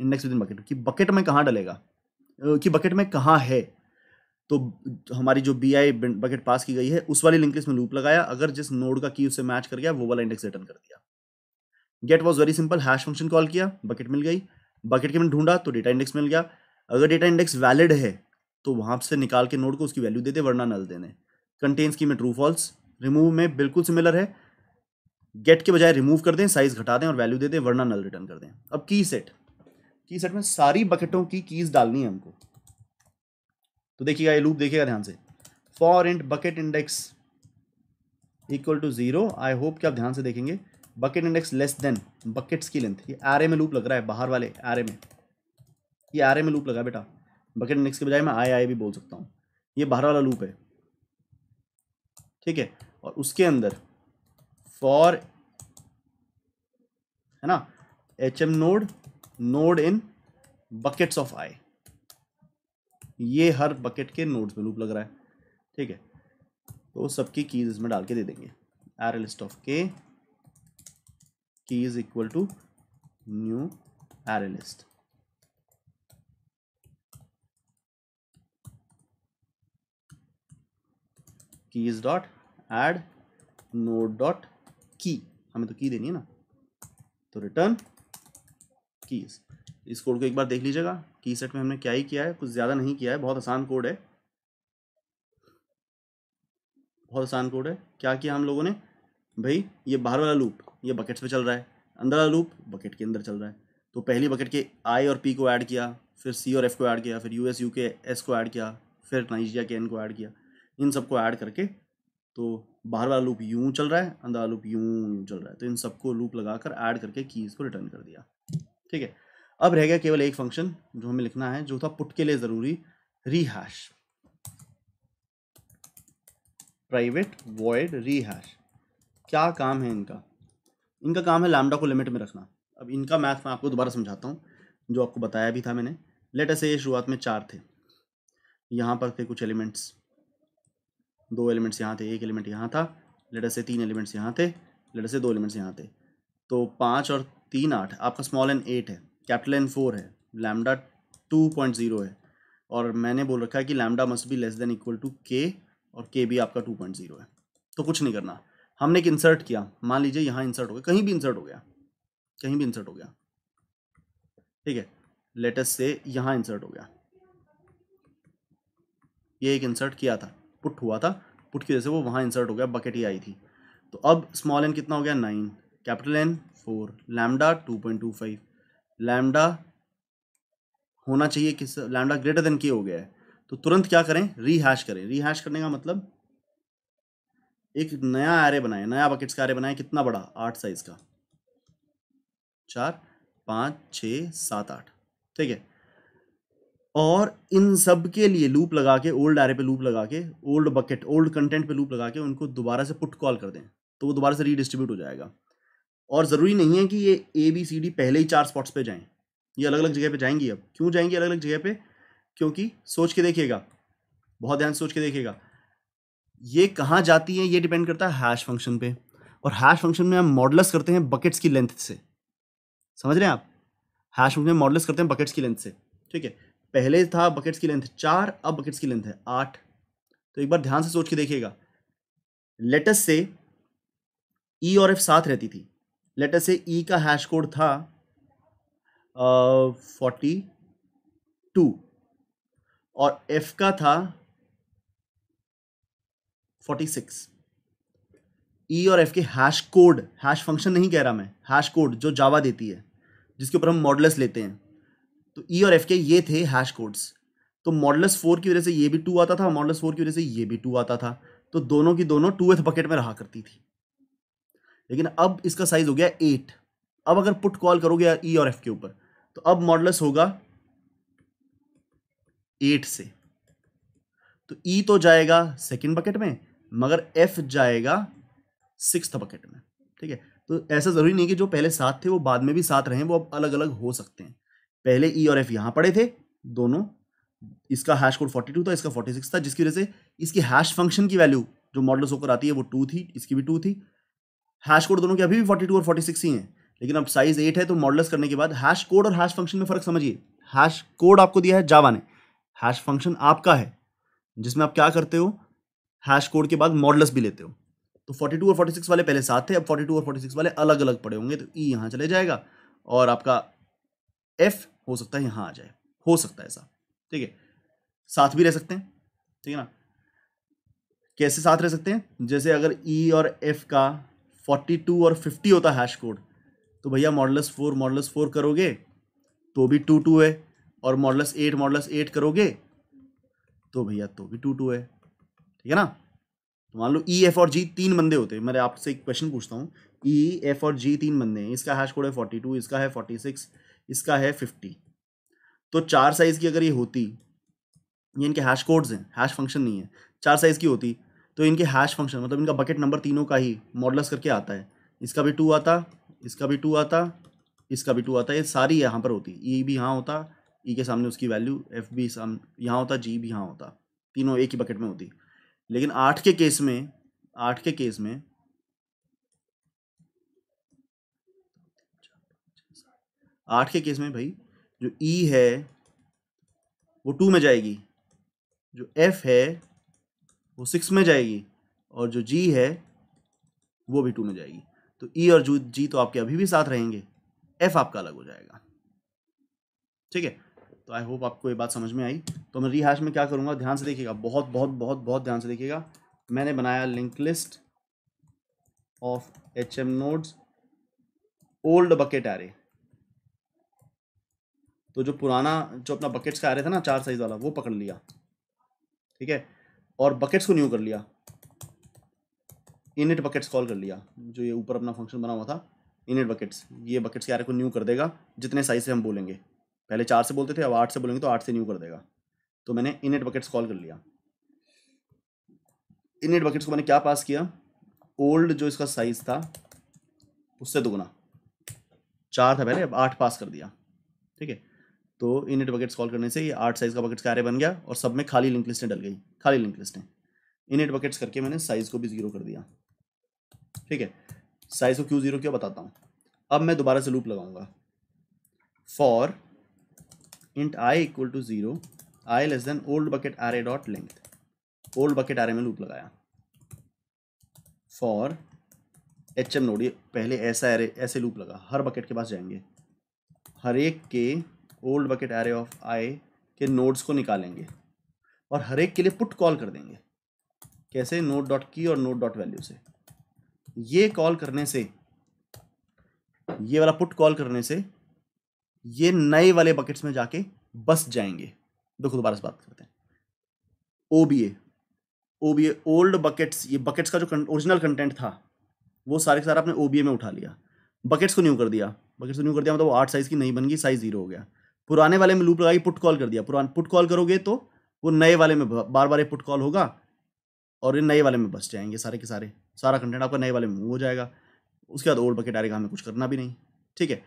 S1: index within bucket कि बकेट में कहाँ डलेगा कि बकेट में कहाँ है तो हमारी जो बी आई बकेट पास की गई है उस वाली लिंक में लूप लगाया अगर जिस नोड का की उससे मैच कर गया वो वाला इंडेक्स रिटर्न कर दिया get was very simple hash function call किया बकेट मिल गई बकेट के मैंने ढूंढा तो डेटा इंडेक्स मिल गया अगर डेटा इंडेक्स वैलिड है तो वहां से निकाल के नोड को उसकी वैल्यू दे दे वरना नल देने कंटेन्स की में ट्रू फॉल्स रिमूव में बिल्कुल सिमिलर है गेट के बजाय रिमूव कर दें साइज घटा दें और वैल्यू दे दें वरना नल रिटर्न कर दें अब की सेट की सेट में सारी बकेटों की कीज डालनी है हमको तो देखिएगा ये लूप देखिएगा ध्यान से for int bucket index equal to zero I hope कि आप ध्यान से देखेंगे bucket index less than buckets की लेंथ ये आर में लूप लग रहा है बाहर वाले आर में ये आर में लूप लगा बेटा बकेट इंडेक्स के बजाय मैं आई आई भी बोल सकता हूँ ये बाहर वाला लूप है ठीक है और उसके अंदर फॉर है ना H M node node in buckets of I ये हर बकेट के नोड्स में लूप लग रहा है ठीक है तो सबकी कीज इसमें डाल के दे देंगे array list of K t is equal to new array list keys dot add node dot key हमें तो की देनी है ना तो रिटर्न कीज इस कोड को एक बार देख लीजिएगा की सेट में हमने क्या ही किया है कुछ ज़्यादा नहीं किया है बहुत आसान कोड है बहुत आसान कोड है क्या किया हम लोगों ने भाई ये बाहर वाला लूप ये बकेट्स पे चल रहा है अंदर वाला लूप बकेट के अंदर चल रहा है तो पहली बकेट के आई और पी को ऐड किया फिर सी और एफ़ को ऐड किया फिर U S U K S को ऐड किया फिर नाइजिया के एन को ऐड किया इन सबको ऐड करके तो बाहर वाला लूप यूं चल रहा है अंदर वाला लूप यूं यूं चल रहा है तो इन सबको लूप लगा कर ऐड करके कीज़ को रिटर्न कर दिया ठीक है अब रह गया केवल एक फंक्शन जो हमें लिखना है जो था पुट के लिए ज़रूरी रीहैश प्राइवेट वॉइड रीहैश क्या काम है इनका इनका काम है लैमडा को लिमिट में रखना अब इनका मैथ मैं आपको दोबारा समझाता हूँ जो आपको बताया भी था मैंने लेटर से ये शुरुआत में चार थे यहाँ पर थे कुछ एलिमेंट्स दो एलिमेंट्स यहाँ थे एक एलिमेंट यहाँ था लेटर से तीन एलिमेंट्स यहाँ थे लेटर से दो एलिमेंट्स यहाँ थे तो पाँच और तीन आठ आपका स्मॉल एन एट है कैपिटल एन फोर है लैमडा टू पॉइंट ज़ीरो है और मैंने बोल रखा है कि lambda must be less than equal to के और के भी आपका टू पॉइंट ज़ीरो है तो कुछ नहीं करना हमने एक इंसर्ट किया मान लीजिए यहां इंसर्ट हो गया कहीं भी इंसर्ट हो गया कहीं भी इंसर्ट हो गया ठीक है लेटेस्ट से यहां इंसर्ट हो गया ये एक इंसर्ट किया था पुट हुआ था पुट की वजह से वो वहां इंसर्ट हो गया बकेट ही आई थी तो अब स्मॉल एन कितना हो गया nine capital N four lambda two point two five lambda होना चाहिए किस लैमडा ग्रेटर देन के हो गया है तो तुरंत क्या करें रीहैश करें रीहैश करने का मतलब एक नया एरे बनाए नया बकेट्स का एरे बनाए कितना बड़ा आठ साइज का चार पाँच छ सात आठ ठीक है और इन सब के लिए लूप लगा के ओल्ड एरे पे लूप लगा के ओल्ड बकेट ओल्ड कंटेंट पे लूप लगा के उनको दोबारा से पुट कॉल कर दें तो वो दोबारा से रीडिस्ट्रीब्यूट हो जाएगा और ज़रूरी नहीं है कि ये ए बी सी डी पहले ही चार स्पॉट्स पे जाएं ये अलग अलग जगह पे जाएंगी अब क्यों जाएंगी अलग अलग जगह पे क्योंकि सोच के देखिएगा बहुत ध्यान से सोच के देखिएगा ये कहाँ जाती है ये डिपेंड करता है हैश फंक्शन पे और हैश फंक्शन में हम मॉडल्स करते हैं बकेट्स की लेंथ से समझ रहे हैं आप हैश फंक्शन में मॉडल्स करते हैं बकेट्स की लेंथ से ठीक है पहले था बकेट्स की लेंथ चार अब बकेट्स की लेंथ है आठ तो एक बार ध्यान से सोच के देखिएगा लेटस से ई e और एफ साथ रहती थी लेटस से ई e का हैश कोड था फोर्टी uh, टू और एफ का था फोर्टी सिक्स ई और एफ के हैश कोड हैश फंक्शन नहीं कह रहा मैं हैश कोड जो जावा देती है जिसके ऊपर हम मॉडलस लेते हैं तो ई e और एफ के ये थे हैश कोड्स तो मॉडलस फोर की वजह से ये भी टू आता था मॉडलस फोर की वजह से ये भी टू आता था तो दोनों की दोनों टू एथ बकेट में रहा करती थी लेकिन अब इसका साइज हो गया एट अब अगर पुट कॉल करोगे ई e और एफ के ऊपर तो अब मॉडलस होगा एट से तो ई e तो जाएगा सेकेंड बकेट में मगर एफ जाएगा सिक्स बकेट में ठीक है तो ऐसा ज़रूरी नहीं कि जो पहले साथ थे वो बाद में भी साथ रहे वो अब अलग अलग हो सकते हैं पहले ई e और एफ यहां पड़े थे दोनों इसका हैश कोड 42 था इसका 46 था जिसकी वजह से इसकी हैश फंक्शन की वैल्यू जो मॉडल होकर आती है वो टू थी इसकी भी टू थी हैश कोड दोनों के अभी भी 42 और 46 ही हैं लेकिन अब साइज एट है तो मॉडल्स करने के बाद हैश कोड और हैश फंक्शन में फ़र्क समझिए हैश कोड आपको दिया है जावा ने हैश फंक्शन आपका है जिसमें आप क्या करते हो हैश कोड के बाद मॉडल्स भी लेते हो तो 42 और 46 वाले पहले साथ थे अब 42 और 46 वाले अलग अलग पड़े होंगे तो ई e यहाँ चले जाएगा और आपका एफ हो सकता है यहाँ आ जाए हो सकता है ऐसा ठीक है साथ भी रह सकते हैं ठीक है ना कैसे साथ रह सकते हैं जैसे अगर ई e और एफ का 42 और 50 होता हैश कोड तो भैया मॉडल्स फोर मॉडल्स फोर करोगे तो भी टू टू है और मॉडल्स एट मॉडल्स एट करोगे तो भैया तो भी टू टू है ठीक है ना तो मान लो ई e, एफ और जी तीन बंदे होते हैं मैं आपसे एक क्वेश्चन पूछता हूँ ई e, एफ और जी तीन बंदे हैं इसका हैश कोड है फोर्टी टू इसका है फोर्टी सिक्स इसका है फिफ्टी तो चार साइज़ की अगर ये होती ये इनके हैश कोड्स हैं हैश फंक्शन नहीं है चार साइज़ की होती तो इनके हैश फंक्शन मतलब इनका बकेट नंबर तीनों का ही मॉडलस करके आता है इसका भी टू आता इसका भी टू आता इसका भी टू आता ये सारी यहाँ पर होती ई e भी यहाँ होता ई के सामने उसकी वैल्यू एफ भी यहाँ होता जी भी यहाँ होता तीनों एक ही बकेट में होती लेकिन आठ के केस में आठ के केस में आठ के केस में भाई जो ई e है वो टू में जाएगी जो एफ है वो सिक्स में जाएगी और जो जी है वो भी टू में जाएगी तो ई e और जू जी तो आपके अभी भी साथ रहेंगे एफ आपका अलग हो जाएगा ठीक है आई तो होप आपको ये बात समझ में आई तो मैं रिहाश में क्या करूँगा ध्यान से देखिएगा बहुत बहुत बहुत बहुत ध्यान से देखिएगा मैंने बनाया link list of H M nodes old bucket रहे तो जो पुराना जो अपना बकेट्स का रहे थे ना चार साइज वाला वो पकड़ लिया ठीक है और बकेट्स को न्यू कर लिया इनिट बकेट्स कॉल कर लिया जो ये ऊपर अपना फंक्शन बना हुआ था इनिट बकेट्स ये बकेट्स के रहे को न्यू कर देगा जितने साइज से हम बोलेंगे पहले चार से बोलते थे अब आठ से बोलेंगे तो आठ से न्यू कर देगा तो मैंने इनएट बकेट्स कॉल कर लिया इनएट बकेट्स को मैंने क्या पास किया ओल्ड जो इसका साइज था उससे दोगुना चार था पहले अब आठ पास कर दिया ठीक है तो इनएट बकेट्स कॉल करने से ये आठ साइज का बकेट्स कार्य बन गया और सब में खाली लिंक लिस्टें डल गई खाली लिंक लिस्टें इनएट बकेट्स करके मैंने साइज को भी जीरो कर दिया ठीक है साइज को क्यों जीरो किया बताता हूँ अब मैं दोबारा से लूप लगाऊंगा for int I equal to zero I less than old bucket array dot length old bucket array में लूप लगाया फॉर एच एम नोड ये पहले ऐसा एरे ऐसे लूप लगा हर बकेट के पास जाएंगे हर एक के old bucket array of I के नोड्स को निकालेंगे और हर एक के लिए पुट कॉल कर देंगे कैसे नोट डॉट की और नोट डॉट वैल्यू से ये कॉल करने से ये वाला पुट कॉल करने से ये नए वाले बकेट्स में जाके बस जाएंगे देखो दोबारा से बात करते हैं O B A O B A old buckets ये बकेट्स का जो ओरिजिनल कंटेंट था वो सारे के सारे आपने ओ बी ए में उठा लिया बकेट्स को न्यू कर दिया बकेट्स को न्यू कर दिया मतलब वो आठ साइज़ की नहीं बन गई साइज़ जीरो हो गया पुराने वाले में लूप लगाई पुट कॉल कर दिया पुरान पुट कॉल करोगे तो वो नए वाले में बार बार ये पुट कॉल होगा और ये नए वाले में बस जाएंगे सारे के सारे सारा कंटेंट आपका नए वाले में मूव हो जाएगा उसके बाद ओल्ड बकेट आएगा हमें कुछ करना भी नहीं ठीक है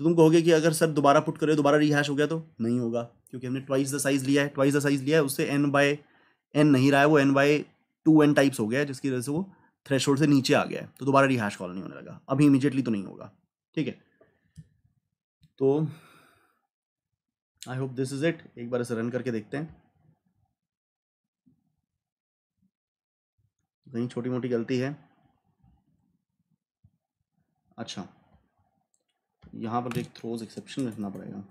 S1: तो तुम कहोगे कि अगर सर दोबारा पुट करे दोबारा रिहैश हो गया तो नहीं होगा क्योंकि हमने ट्वाइस द साइज़ लिया है ट्वाइस द साइज़ लिया है उससे एन बाय एन नहीं रहा है वो N by two N types हो गया है जिसकी वजह से वो थ्रेश से नीचे आ गया है तो दोबारा रिहैश कॉल नहीं होने लगा अभी इमीजिएटली तो नहीं होगा ठीक है तो I hope this is it एक बार इसे रन करके देखते हैं कहीं छोटी मोटी गलती है अच्छा यहाँ पर एक थ्रोज एक्सेप्शन रखना पड़ेगा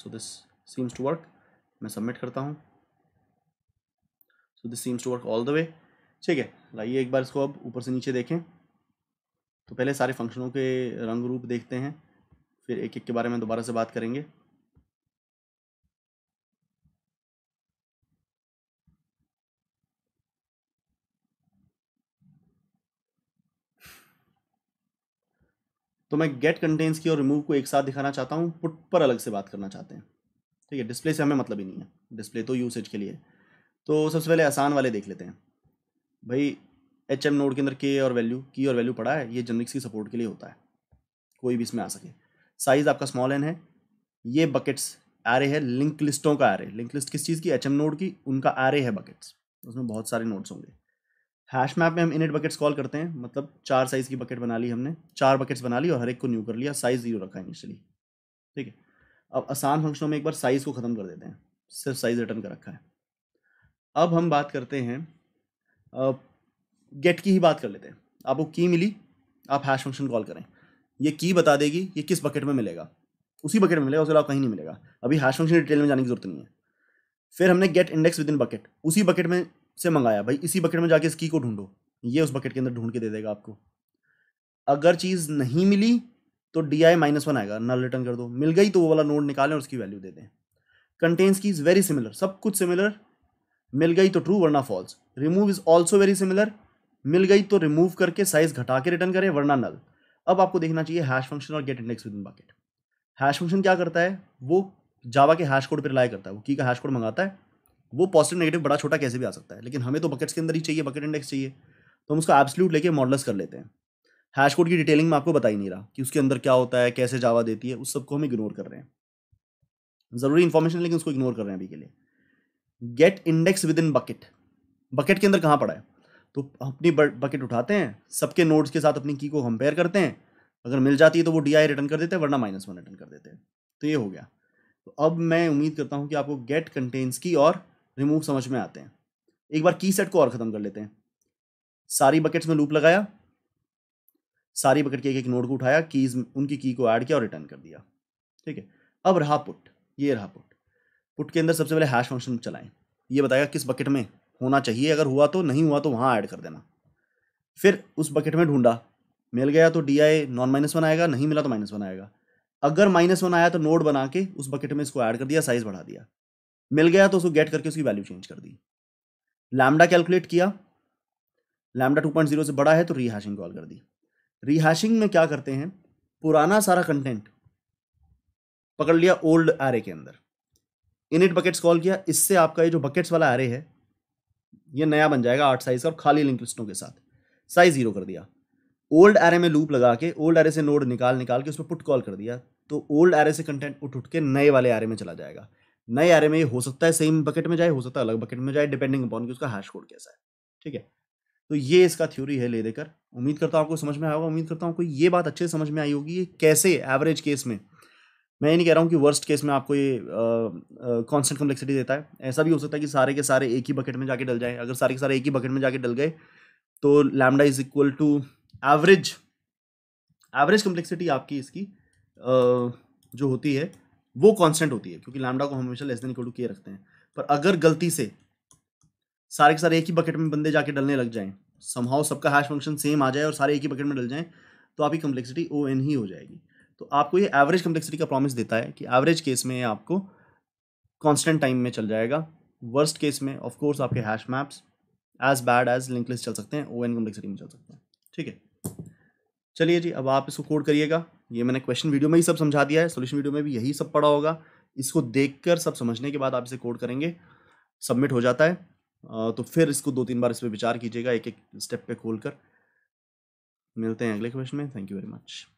S1: so this seems to work मैं सबमिट करता हूँ so this seems to work all the way ठीक है लाइए एक बार इसको अब ऊपर से नीचे देखें तो पहले सारे फंक्शनों के रंग रूप देखते हैं फिर एक एक के बारे में दोबारा से बात करेंगे तो मैं गेट कंटेंस की और रिमूव को एक साथ दिखाना चाहता हूँ पुट पर अलग से बात करना चाहते हैं ठीक है डिस्प्ले से हमें मतलब ही नहीं है डिस्प्ले तो यूसेज के लिए तो सबसे पहले आसान वाले देख लेते हैं भाई एच एम नोड के अंदर के और वैल्यू की और वैल्यू पड़ा है ये जनरिक्स की सपोर्ट के लिए होता है कोई भी इसमें आ सके साइज़ आपका स्मॉल एन है ये बकेट्स आरे है लिंक लिस्टों का आरे लिंक लिस्ट किस चीज़ की एच एम नोड की उनका आरे है बकेट्स उसमें बहुत सारे नोट्स होंगे हैश मैप में हम इनिट बकेट्स कॉल करते हैं मतलब चार साइज़ की बकेट बना ली हमने चार बकेट्स बना ली और हर एक को न्यू कर लिया साइज़ जीरो रखा है इनिशियली ठीक है अब आसान फंक्शनों में एक बार साइज़ को ख़त्म कर देते हैं सिर्फ साइज़ रिटर्न कर रखा है अब हम बात करते हैं गेट की ही बात कर लेते हैं आपको की मिली आप हैश फंक्शन कॉल करें ये की बता देगी ये किस बकेट में मिलेगा उसी बकेट में मिलेगा उसके अलावा कहीं नहीं मिलेगा अभी हैश फंक्शन डिटेल में जाने की जरूरत नहीं है फिर हमने get index within bucket उसी बकेट में से मंगाया भाई इसी बकेट में जाके इस की को ढूंढो ये उस बकेट के अंदर ढूंढ के दे देगा आपको अगर चीज़ नहीं मिली तो डी आई माइनस वन आएगा नल रिटर्न कर दो मिल गई तो वो वाला नोड निकालें और उसकी वैल्यू दे दें कंटेन्स की इज़ वेरी सिमिलर सब कुछ सिमिलर मिल गई तो ट्रू वरना false remove is also very similar मिल गई तो रिमूव करके साइज़ घटा के रिटर्न करें वरना नल अब आपको देखना चाहिए हैश फंक्शन और get index within bucket hash function क्या करता है वो जावा के हैश कोड पर रिलाई करता है वो की का हैश कोड मंगाता है वो पॉजिटिव नेगेटिव बड़ा छोटा कैसे भी आ सकता है लेकिन हमें तो बकेट्स के अंदर ही चाहिए बकेट इंडेक्स चाहिए तो हम उसको एब्सोल्यूट लेके मॉडल्स कर लेते हैं हैश कोड की डिटेलिंग में आपको बता ही नहीं रहा कि उसके अंदर क्या होता है कैसे जावा देती है उस सबको हम इग्नोर कर रहे हैं ज़रूरी इन्फॉर्मेशन लेकिन उसको इग्नोर कर रहे हैं अभी के लिए get index within bucket bucket के अंदर कहाँ पड़ा है तो अपनी बकेट उठाते हैं सबके नोड्स के साथ अपनी की को कंपेयर करते हैं अगर मिल जाती है तो वो डी आई रिटर्न कर देते हैं वरना माइनस वन रिटर्न कर देते हैं तो ये हो गया तो अब मैं उम्मीद करता हूँ कि आपको गेट कंटेंट्स की और रिमूव समझ में आते हैं एक बार की सेट को और ख़त्म कर लेते हैं सारी बकेट्स में लूप लगाया सारी बकेट के एक एक नोड को उठाया कीज उनकी की को ऐड किया और रिटर्न कर दिया ठीक है अब रहा पुट ये रहा पुट पुट के अंदर सबसे पहले हैश फंक्शन चलाएं ये बताएगा किस बकेट में होना चाहिए अगर हुआ तो नहीं हुआ तो वहाँ ऐड कर देना फिर उस बकेट में ढूंढा मिल गया तो D I non minus one आएगा नहीं मिला तो माइनस वन आएगा अगर माइनस वन आया तो नोड बना के उस बकेट में इसको ऐड कर दिया साइज़ बढ़ा दिया मिल गया तो उसको गेट करके उसकी वैल्यू चेंज कर दी लैमडा कैलकुलेट किया लैमडा 2.0 से बड़ा है तो रिहैशिंग कॉल कर दी रिहैशिंग में क्या करते हैं पुराना सारा कंटेंट पकड़ लिया ओल्ड एरे के अंदर इनिट बकेट्स कॉल किया इससे आपका ये जो बकेट्स वाला एरे है ये नया बन जाएगा आठ साइज का और खाली लिंक लिस्टों के साथ साइज जीरो कर दिया ओल्ड एरे में लूप लगा के ओल्ड एरे से नोड निकाल निकाल के उस पर पुट कॉल कर दिया तो ओल्ड एरे से कंटेंट उठ उठ के नए वाले एरे में चला जाएगा नए आर हो सकता है सेम बकेट में जाए हो सकता है अलग बकेट में जाए डिपेंडिंग अपॉन कि उसका हैश कोड कैसा है ठीक है तो ये इसका थ्योरी है ले देकर उम्मीद करता हूँ आपको समझ में आएगा उम्मीद करता हूँ आपको ये बात अच्छे से समझ में आई होगी ये कैसे एवरेज केस में मैं ये नहीं कह रहा हूँ कि वर्स्ट केस में आपको ये कॉन्सेंट कम्प्लेक्सिटी देता है ऐसा भी हो सकता है कि सारे के सारे एक ही बकेट में जाके डल जाए अगर सारे के सारे एक ही बकेट में जाके डल गए तो lambda is equal to average average complexity आपकी इसकी uh, जो होती है वो कांस्टेंट होती है क्योंकि लैमडा को हमेशा लेस देन इक्वल टू के रखते हैं पर अगर गलती से सारे के सारे एक ही बकेट में बंदे जाके डलने लग जाएं समहाउ सबका हैश फंक्शन सेम आ जाए और सारे एक ही बकेट में डल जाएं तो आपकी कम्प्लेक्सिटी ओ एन ही हो जाएगी तो आपको ये एवरेज कम्प्लेक्सिटी का प्रॉमिस देता है कि एवरेज केस में आपको कॉन्स्टेंट टाइम में चल जाएगा वर्स्ट केस में ऑफकोर्स आपके hash maps as bad as link list चल सकते हैं ओ एन कम्प्लेक्सिटी में चल सकते हैं ठीक है चलिए जी अब आप इसको कोड करिएगा ये मैंने क्वेश्चन वीडियो में ही सब समझा दिया है सोल्यूशन वीडियो में भी यही सब पढ़ा होगा इसको देखकर सब समझने के बाद आप इसे कोड करेंगे सबमिट हो जाता है तो फिर इसको दो तीन बार इस पर विचार कीजिएगा एक एक स्टेप पे खोल कर मिलते हैं अगले क्वेश्चन में थैंक यू वेरी मच